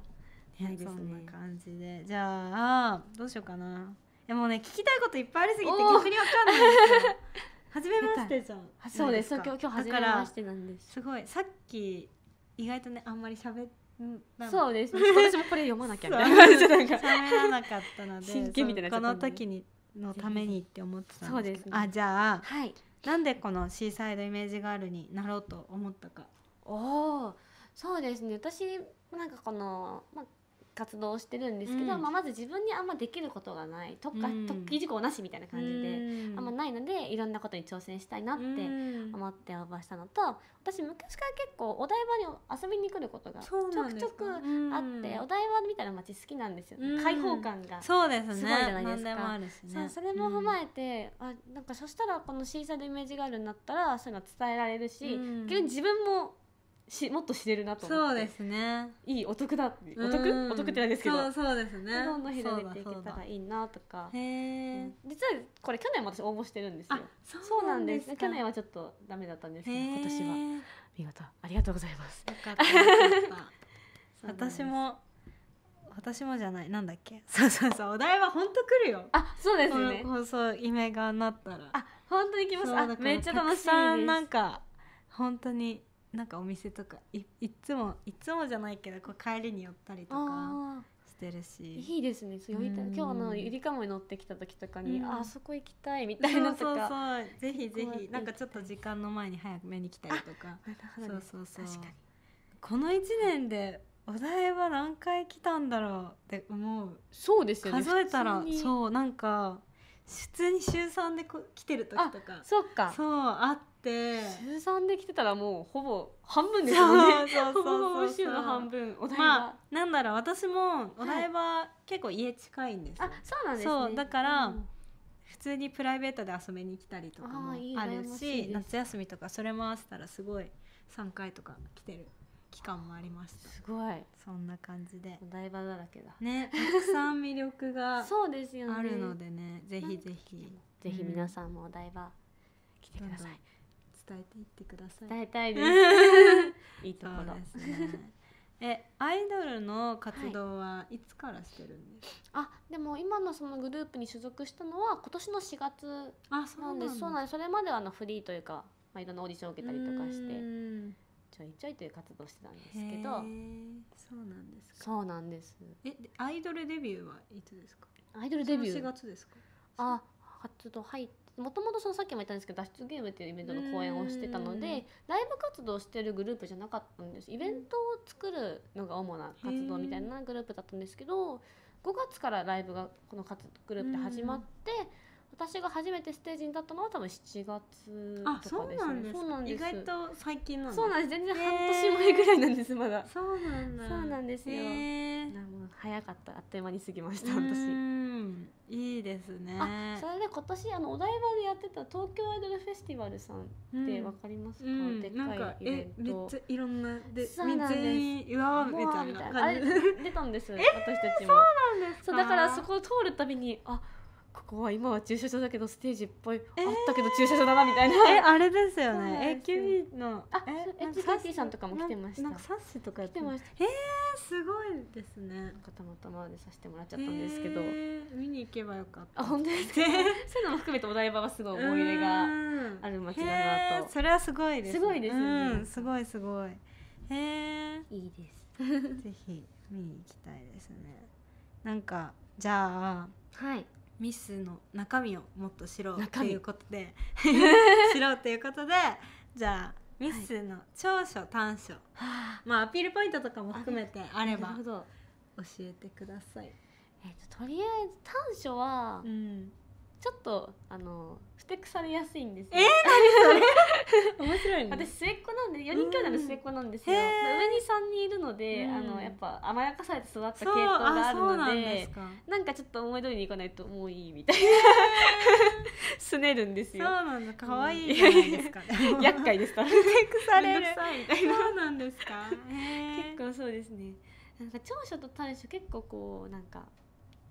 ないですねそんな感じでじゃあどうしようかなでもね聞きたいこといっぱいありすぎて逆にわかんないですよ初めましてじゃんそうです今日初めましてなんですすごいさっき意外とねあんまり喋ってうん、そうです、ね、<laughs> 私もこれ読まなきゃみたいな感じ <laughs> らなかったので真剣みたいなこの時にのためにって思ってたんですけど、ね、あじゃあ、はい、なんでこのシーサイドイメージガールになろうと思ったかおそうですね私なんかこの、まあ、活動をしてるんですけど、うん、まあ、まず自分にあんまできることがない特化、うん、特技事項なしみたいな感じで、うん、あんまないのでいろんなことに挑戦したいなって思って応募したのと私昔から結構お台場に遊びに来ることがちょくちょくあって、お台場みたいな街好きなんですよ、ね、開放感がすごいじゃないですか。そ、ねそれも踏まえて、あなんかそしたらこの審査でイメージがあるんだったらそういうの伝えられるし、逆に自分もしもっと知れるなと思ってそうですねいいお得だお得お得ってないですけどそうそうですねどんどん広げていけたらいいなとかへえ、うん、実はこれ去年も私応募してるんですよそうなんです去年はちょっとダメだったんですけど今年は見事ありがとうございますよかった <laughs> 私も私もじゃないなんだっけ <laughs> そうそうそうお題は本当来るよあそうですね放送夢がなったらあ本当に来ますあめっちゃ楽しいたくさんなんか本当になんかお店とかいいつもいつもじゃないけどこう帰りに寄ったりとかしてるしいいですねそう今日あのゆりかもに乗ってきた時とかに、うん、あそこ行きたいみたいなとかそうそうぜひぜひなんかちょっと時間の前に早く目に来たりとかそうそうそうこの1年でお台場何回来たんだろうって思うそうですよね数えたらそうなんか普通に週3でこ来てる時とかそうかそうあっって週3で来てたらもうほぼ半分ですよねそうそうそうそう週の半分お台場、まあ、なんだろう私もお台場、結構家近いんですあそうなんですねだから、うん、普通にプライベートで遊びに来たりとかもあるし夏休みとかそれも合わせたらすごい3回とか来てる期間もありましたすごいそんな感じでお台場だらけだねたくさん魅力が <laughs> あるのでねね、ぜひぜひぜひ皆さんもお台場来てください、うん伝えていってください伝えたいです <laughs> いいところですねえアイドルの活動はいつからしてるんですか、はい、あでも今のそのグループに所属したのは今年の4月なんですそうなんですそれまではあのフリーというか、まあ、いろんなオーディションを受けたりとかしてちょいちょいという活動してたんですけどそうなんですそうなんですえアイドルデビューはいつですかアイドルデビュー4月ですかあ活動入ってもともとそのさっきも言ったんですけど脱出ゲームっていうイベントの公演をしてたのでライブ活動してるグループじゃなかったんですイベントを作るのが主な活動みたいなグループだったんですけど5月からライブがこのグループで始まって私が初めてステージに立ったのは多分7月とかですねそうなんです意外と最近なんそうなんです全然半年前ぐらいなんです、まだ <laughs> そうなんだそうなんですよ、早かったあっという間に過ぎました私いいですねあそれで今年あのお台場でやってた東京アイドルフェスティバルさんってわかりますか、うん、でっかいイベントめっちゃいろんなでそうなんですうわみたいなあれ出たんです <laughs> 私たちも、そうなんですそうだからそこを通るたびにあこは今は駐車場だけどステージっぽい、えー、あったけど駐車場だなみたいなえあれですよね AKB のあえ HKT さんとかも来てましたなんかサッシとかやってましたえー、すごいですねなんかたまたまでさせてもらっちゃったんですけど、えー、見に行けばよかったあ本当ですか <laughs> そういうのも含めてお台場はすごい思い入れがある街だなと、えー、それはすごいです、ね、すごいですよねすごいすごいへえー、いいです <laughs> ぜひ見に行きたいですねなんかじゃあはいミスの中身をもっと知ろうということで <laughs> 知ろうということでじゃあミスの長所短所、まあアピールポイントとかも含めてあれば教えてください。えっととりあえず短所は、うん、ちょっとあのふてくされやすいんですよ。えー、何それ <laughs> 面白い、ね、私末っ子なんで四人兄弟の末っ子なんですよ、上に三人いるので、あのやっぱ甘やかされて育った傾向があるのでなんかちょっと思い通りにいかないともういいみたいな、え <laughs> ねるんですよ。そうなんだ可愛いじゃないですか、ね、<laughs> 厄介でした。ふてくされるみたいな。そうなんですか、結構そうですね。なんか長所と短所結構こうなんか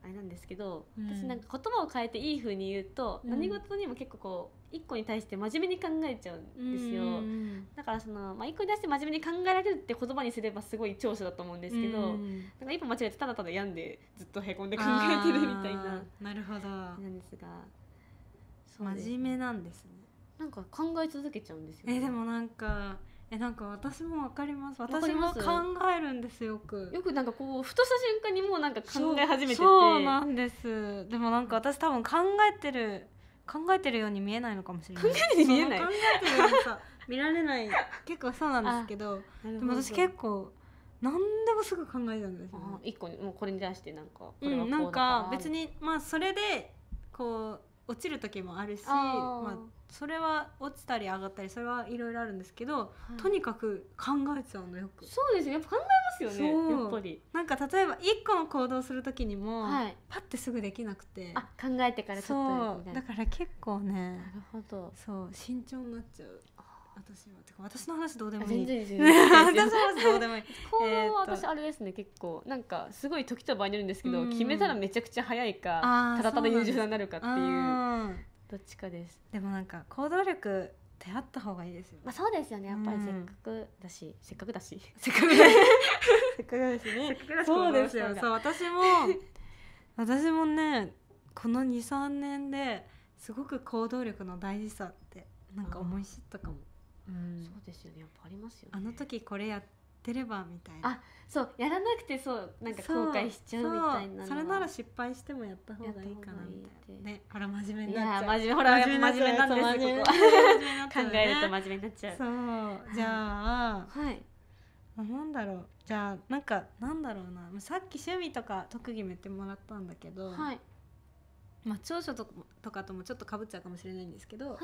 あれなんですけど、うん、私なんか言葉を変えていいふうに言うと、うん、何事にも結構こう一個に対して真面目に考えちゃうんですよ、うん、だからその、まあ、一個に対して真面目に考えられるって言葉にすればすごい長所だと思うんですけど、うん、なんか一歩間違えてただただ病んでずっとへこんで考えてるみたいななるほどなんですが真面目なんですねなんか考え続けちゃうんですよ、ね、えでもなんかえなんか私もわかります私も考えるんですよくよくなんかこうふとした瞬間にもうなんか考え始めててそうなんですでもなんか私多分考えてる考えてるように見えないのかもしれない考えてるようにさ <laughs> 見られない結構そうなんですけどでも私結構何でもすぐ考えたんですよ、ね、一個にもうこれに出してなんかこれはこうだから、うん、なんか別にまあそれでこう落ちる時もあるしまあ、それは落ちたり上がったりそれはいろいろあるんですけど、はい、とにかく考えちゃうのよくそうですねやっぱ考えますよねやっぱりなんか例えば一個の行動する時にも、はい、パッてすぐできなくてあ考えてからちょっとだから結構ねなるほどそう慎重になっちゃう私はてか私の話どうでもいい <laughs> 私の話どうでもいい行動は私あれですね結構なんかすごい時と場合によるんですけど、うん、決めたらめちゃくちゃ早いかただただ優柔になるかっていうどっちかですでもなんか行動力出会った方がいいですよ、ね、まあそうですよねやっぱりせっかくだし、うん、せっかくだしせっかくだし <laughs> せっかくだしねそうですよそう私も私もねこの二三年ですごく行動力の大事さってなんか思い知ったかもそうですよねやっぱありますよねあの時これやってればみたいなあそうやらなくてそうなんか後悔しちゃうみたいなそれなら失敗してもやった方がいいかなみたいなねほら真面目になっちゃういや真面目ほら真面目なんです考えると真面目になっちゃうそうじゃあはいなんだろうじゃあなんかなんだろうなさっき趣味とか特技も言ってもらったんだけど、はい、まあ長所とかともちょっとかぶっちゃうかもしれないんですけど、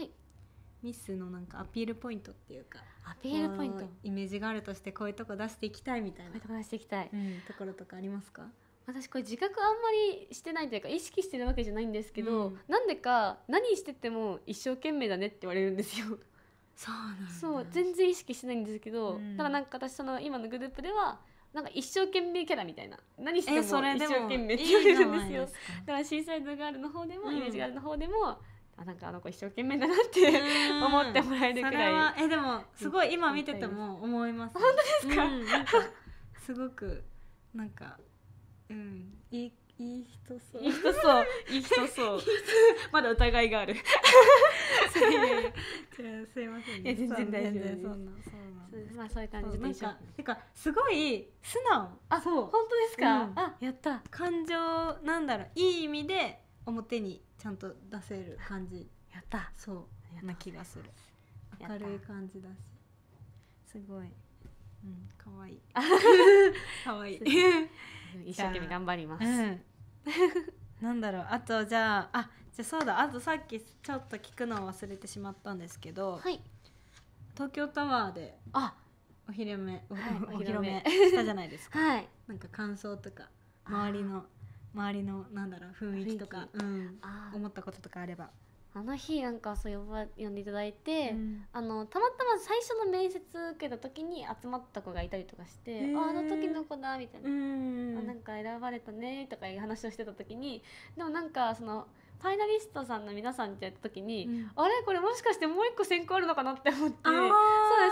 ミスのなんかアピールポイントっていうかアピールポイントイメージがあるとしてこういうとこ出していきたいみたいなこういうとこ出していきたい、うん、ところとかありますか私これ自覚あんまりしてないというか意識してるわけじゃないんですけど、うん、なんでか何してても一生懸命だねって言われるんですよ。そう全然意識してないんですけど、うん、だなんか私その今のグループではなんか一生懸命キャラみたいな何しても一生懸命って言われるんですよ。いいすかだからシーサイドガールの方でも、イメージガールの方でもあなんかあの子一生懸命だなって思ってもらえるくらいえでもすごい今見てても思います、本当ですかうん、かすごくなんかうんいいいい人そういい人そう <laughs> いい人そうまだ疑いがあるすいません、ね、いや全然大丈夫そんなそうなんまあそういう感じでてかすごい素直あそう本当ですか、うん、あやった感情なんだろういい意味で表にちゃんと出せる感じやったそうな気がする明るい感じだしすごいうん可愛いい <laughs> 可愛いい一生懸命頑張ります、<laughs> なんだろうあとじゃああじゃあそうだあとさっきちょっと聞くのを忘れてしまったんですけど、はい、東京タワーであお披目お,、はお披露目したじゃないですか、<laughs> はい、なんか感想とか周りの周りのなんだろう雰囲気とか、うん、思ったこととかあれば。あの日なんかそう呼ば呼んでいただいて、うん、あのたまたま最初の面接受けた時に集まった子がいたりとかして「ああの時の子だ」みたいな「あなんか選ばれたね」とかいう話をしてた時にでもなんかそのファイナリストさんの皆さんってやった時に、うん、あれこれもしかしてもう一個選考あるのかなって思ってそうで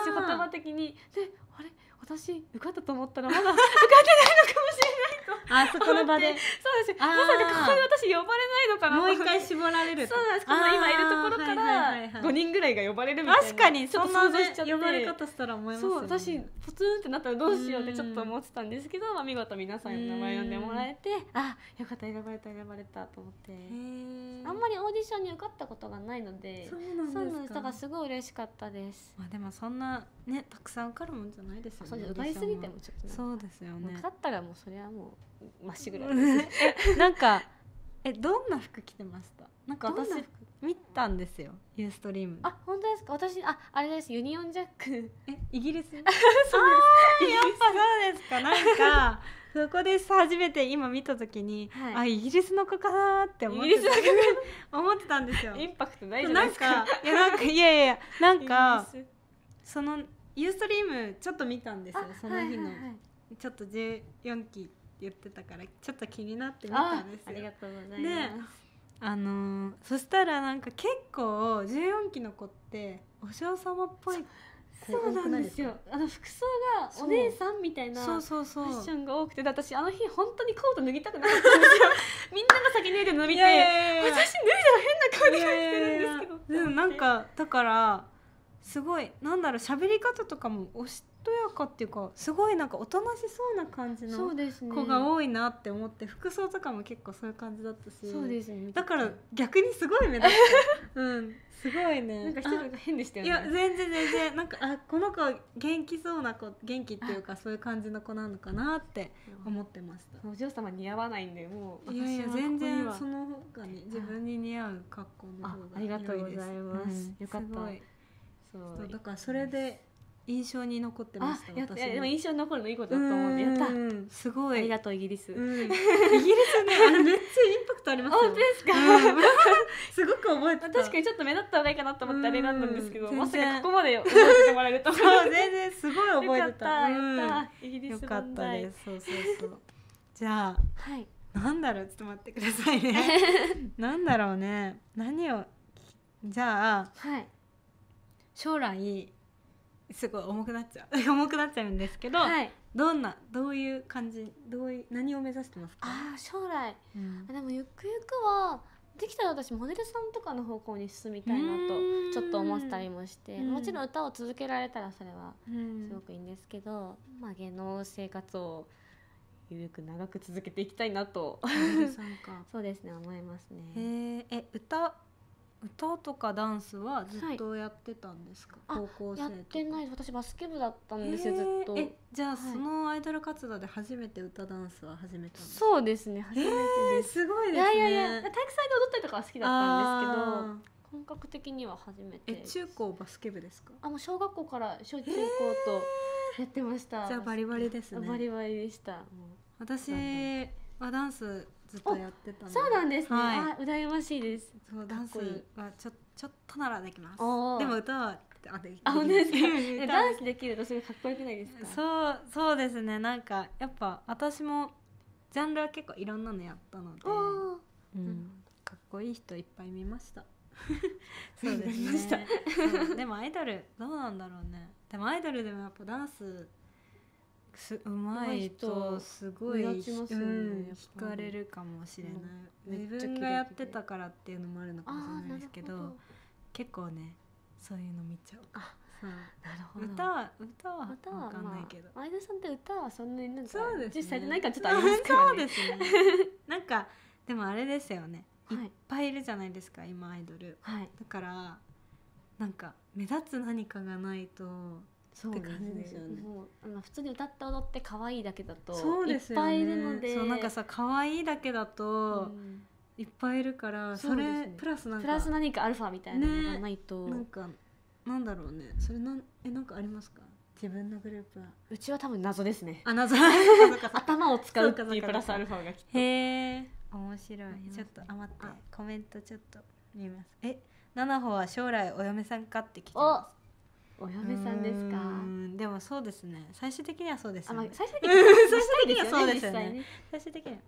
す言葉的にであれ私受かったと思ったらまだ受かってないのかもしれないあそこの場で。そうです。まさかここで私呼ばれないのかな。もう一回絞られる。そうなんです。この今いるところから五人ぐらいが呼ばれるみたいな。確かにそんな、呼ばれ方したら思います、ね、そう私ポツンってなったらどうしようってちょっと思ってたんですけど、まあ見事皆さん名前呼んでもらえて、あよかった選ばれた選ばれたと思って。あんまりオーディションに受かったことがないので、そうなんです。だからすごい嬉しかったです。まあでもそんなねたくさん受かるもんじゃないですよそうじゃ奪いすぎてもちょっとそうですよね勝ったらもうそれはもうまっしぐらでいなんかえどんな服着てましたなんか私見たんですよユーストリームあ本当ですか私ああれですユニオンジャックえイギリス <laughs> そうですやっぱそうですかなんか <laughs> そこで初めて今見た時に、はい、あイギリスの子かなって思ってた思ってたんですよインパクトないじゃないですかいやなんかいやいやなんかそのユーストリームちょっと見たんですよその日の、はいはいはい、ちょっと14期言ってたからちょっと気になって見たんですよありがとうございますあのー、そしたらなんか結構14期の子ってお嬢様っぽいそうなんですよあの服装がお姉さんみたいなファッションが多くて私あの日本当にコート脱ぎたくなかったんですよみんなが先脱いで脱ぎて私脱いだら変な顔で入ってるんですけどでもなんかだからすごいなんだろう喋り方とかもおしとやかっていうかすごいなんかおとなしそうな感じの子が多いなって思って、ね、服装とかも結構そういう感じだったしそうです、ね、だから逆にすごい目立っ <laughs> うんすごいねなんか一人が変でしたよねいや全然全然なんかあこの子元気そうな子元気っていうかそういう感じの子なのかなって思ってましたお嬢様似合わないんでもういやいや全然そのほかに自分に似合う格好の方がありがとうございます、うん、よかったすそうだからそれで印象に残ってましたやでも印象に残るのいいことだと思うんでやったすごいありがとうイギリス、うん、<laughs> イギリスねあれめっちゃインパクトありますよですか、<laughs> すごく覚えた確かにちょっと目立った方がいいかなと思ってあれなんだんですけどまさかここまで覚えてもらえると全然すごい覚えてたよイギリかったですそうそうそうじゃあ、はい、なんだろうちょっと待ってくださいね <laughs> なんだろうね何をじゃあ、はい将来すごい重くなっちゃう <laughs> 重くなっちゃうんですけど、はい、どんなどういう感じどういう何を目指してますかあ将来、うん、でもゆくゆくはできたら私モデルさんとかの方向に進みたいなとちょっと思ったりもして、もちろん歌を続けられたらそれはすごくいいんですけど、まあ、芸能生活をゆるく長く続けていきたいなと <laughs> そうですね思いますねえ歌歌とかダンスはずっとやってたんですか、はい、高校生やってない私バスケ部だったんですよずっとえじゃあ、そのアイドル活動で初めて歌ダンスは始めたそうですね初めてです、すごいですねいやいやいや体育祭で踊ったりとかは好きだったんですけど本格的には初めて中高バスケ部ですかあもう小学校から小中高とやってましたじゃあバリバリですねバリバリでした私はダンスずっとやってたそうなんですね、はい、羨ましいですそうダンスはちょちょっとならできますでも歌はあであ本当ですか <laughs> ダンスできるとすごいかっこよくないですかそうそうですねなんかやっぱ私もジャンルは結構いろんなのやったので、うん、かっこいい人いっぱい見ました <laughs> そうですねでもアイドルどうなんだろうねでもアイドルでもやっぱダンスすうまいとすごいうん、惹かれるかもしれない自分がやってたからっていうのもあるのかもしれないですけど結構ねそういうの見ちゃうあそうなるほど歌は歌は歌は分かんないけど、ま相田さんって歌はそんなになんかそうです、実際でないかちょっとありますそうですなんかでもあれですよね、い、いっぱいいるじゃないですか今アイドル、はい、だからなんか目立つ何かがないとそうって感じですよね。もうあの普通に歌って踊って可愛いだけだとそうですね、いっぱいいるので、そうなんかさ可愛いだけだと、いっぱいいるから、うん、それ、ね、プラスなんプラス何かアルファみたいなのがないと、ね、なんかなんだろうねそれなんえなんかありますか自分のグループはうちは多分謎ですねあ謎 <laughs> 頭を使うっていうプラスアルファがきっとへえ面白いちょっとあ待ってコメントちょっと見ますえ七穂は将来お嫁さんかって聞きますお嫁さんですかでもそうですね最終的にはそうです、ね、最終的に <laughs> 最終的にはそうですよね、最終的に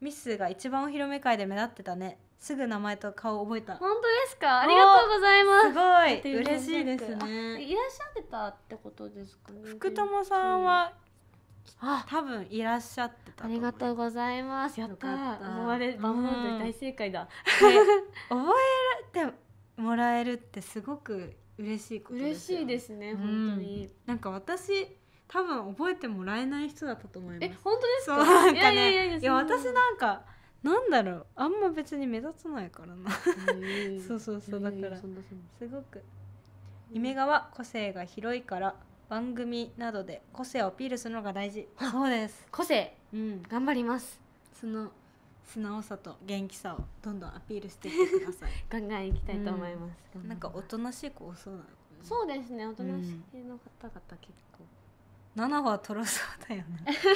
ミスが一番お披露目会で目立ってたねすぐ名前と顔を覚えた本当ですかありがとうございますすごい嬉しいですねいらっしゃってたってことですかね福友さんはあ多分いらっしゃってたありがとうございますやった思われバムー大正解だ、うん、覚えてもらえるってすごく嬉しいこと嬉しいですね、本当に。なんか私多分覚えてもらえない人だったと思います。え本当ですか？なんかね、いやいやいやいや私なんかなんだろうあんま別に目立つないからな。<laughs> そうそうそうだからすごく夢川個性が広いから番組などで個性をアピールするのが大事。そうです。個性、うん、頑張ります。その素直さと元気さをどんどんアピールしていってくださいガンガンいきたいと思います、うん、なんかおとなしい子そうなの、そうですねおとなしいの方々結構、七は取らそうだよね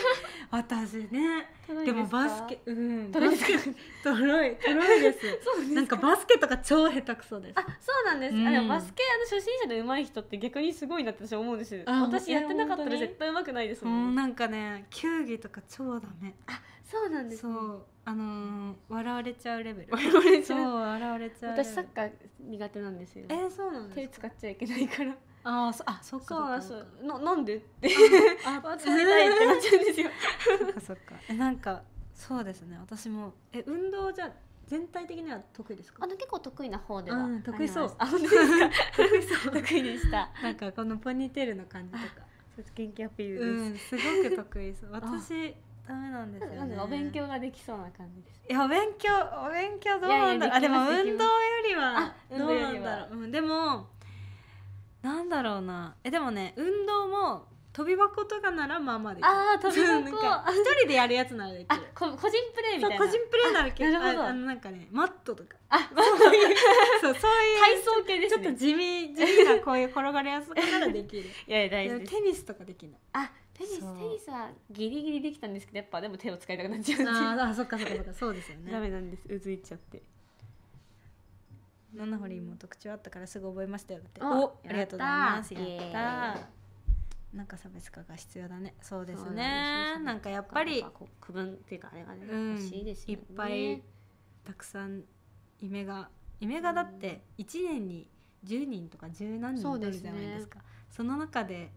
<laughs> 私ねでもバスケうんバスケとろいとろいです <laughs> なんかバスケとか超下手くそですあそうなんです、あでもバスケあの初心者で上手い人って逆にすごいなって私思うんです私やってなかったら絶対上手くないですもうなんかね球技とか超ダメあそうなんです、そうあの笑われちゃうレベル笑われちゃう笑われちゃう私サッカー苦手なんですよえそうなんです手使っちゃいけないからあそあそっかそななんでってああ <laughs> たいってなっちゃうんですよ <laughs> そっかそっかえなんかそうですね私もえ運動じゃ全体的には得意ですかあの結構得意な方では、う得意そうあ本当 <laughs> 得意そう得意でしたなんかこのポニーテールの感じとか元気アピールです、うん、すごく得意そう私ダメなんですよ、ね、お勉強ができそうな感じです。いやお勉強お勉強どうなんだろう。いやいやであでも運動よりはどうなんだろう。うん、でもなんだろうなえでもね運動も飛び箱とかならまあまあできるああ飛び箱 <laughs> 一人でやるやつならできるこ個人プレイみたいな個人プレイなら結構ああなんかねマットとかあマットそうそういう体操系です、ね、ちょっと地味地味なこういう転がるやつとかならできる <laughs> いや大丈夫テニスとかできないあテニステニスはギリギリできたんですけどやっぱでも手を使いたくなっちゃうああそっかそっかそっかそうですよねダメなんですうずいちゃって七堀も特徴あったからすぐ覚えましたよっておありがとうございますやったなんか差別化が必要だね。そうですね。なんなんかやっぱり区分っていうかあれがね、うん、欲しいですよね。いっぱいたくさん夢が夢がだって一年に十人とか十何人いるじゃないですか。そ、ね,、の中で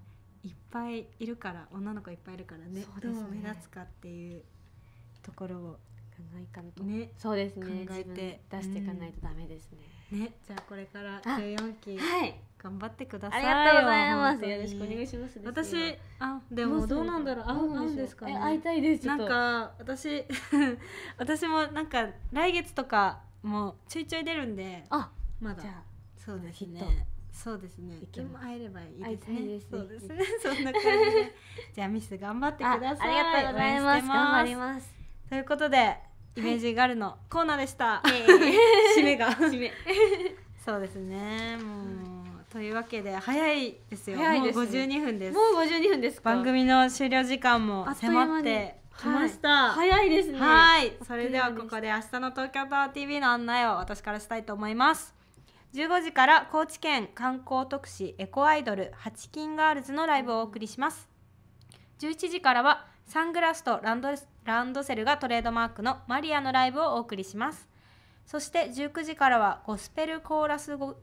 いっぱいいるから女の子いっぱいいるからね。ねどう目立つかっていうところを考えかんね。そうですね。考えて出していかないとダメですね。うんね、じゃあこれから14期頑張ってください、はい、ありがとうございますよろしくお願いします私あでもどうなんだろう会うんですかね会いたいですなんか私 <laughs> 私もなんか来月とかもちょいちょい出るんであまだそうですねそうですね。でも会えればいいですね。いいすそうですね。そんな感じで。じゃあミス頑張ってください。ありがとうございます。頑張ります。ということで。イメージガールのコーナーでした、はい、締めが締めそうですねもう、というわけで早いですよ。早いです、ね、もう52分です。もう52分です番組の終了時間も迫ってきました、はい、早いですね。はい。それではここで明日の東京タワー TV の案内を私からしたいと思います。15時から高知県観光特使エコアイドルキ金ガールズのライブをお送りします。11時からはサングラスとランドランドセルがトレードマークのマリアのライブをお送りしますそして19時からはゴスペルコーラスゴ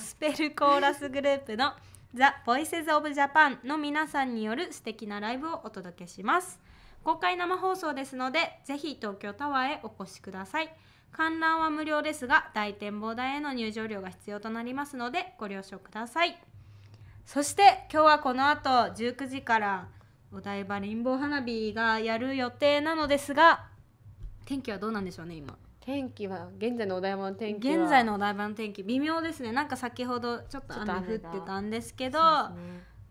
スペルコーラスグループのザ・ボイセズ・オブ・ジャパンの皆さんによる素敵なライブをお届けします公開生放送ですのでぜひ東京タワーへお越しください観覧は無料ですが大展望台への入場料が必要となりますのでご了承くださいそして今日はこの後19時からお台場リンボー花火がやる予定なのですが天気はどうなんでしょうね今天気は現在のお台場の天気は現在のお台場の天気微妙ですねなんか先ほどちょっと雨降ってたんですけど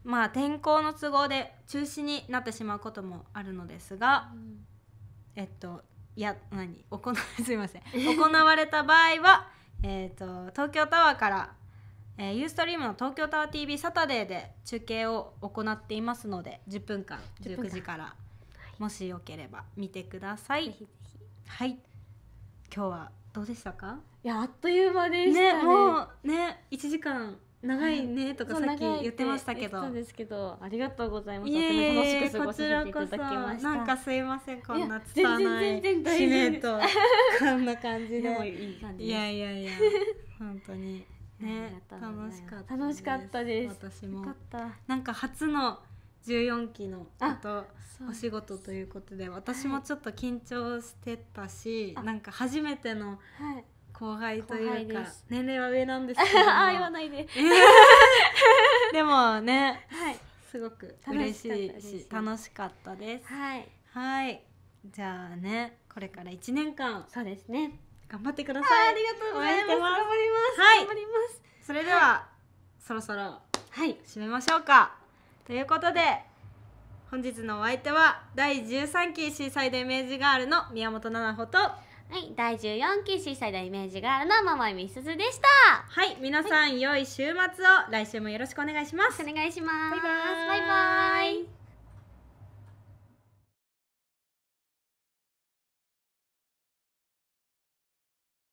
まあ天候の都合で中止になってしまうこともあるのですが、うん、えっといや何行 <laughs> すいません行われた場合はえっと東京タワーからえー、ユーストリームの東京タワー TV サタデーで中継を行っていますので10分間19時からもしよければ見てください。はい今日はどうでしたかいやあっという間でしたね、ね、もうね1時間長いねとかさっき言ってましたけど、そうですけどありがとうございます。いえいえこちらこそなんかすいませんこんな拙い使命とこんな感じで <laughs> いやいやいや本当に。ね楽しかった楽しかったです私もなんか初の14期のあとお仕事ということで私もちょっと緊張してたし、はい、なんか初めての後輩というか年齢は上なんですけど <laughs> あ言わないで、えー、<laughs> でもね、はい、すごく嬉しいし楽しかったですはい、はい、じゃあねこれから1年間そうですね頑張ってくださいありがとうございます頑張ります、はい、頑張りますそれでは、はい、そろそろはい締めましょうかということで本日のお相手は第13期シーサイドイメージガールの宮本奈々穂とはい第14期シーサイドイメージガールのママみすずでしたはい皆さん、はい、良い週末を来週もよろしくお願いしますお願いしますバイバイバイバイ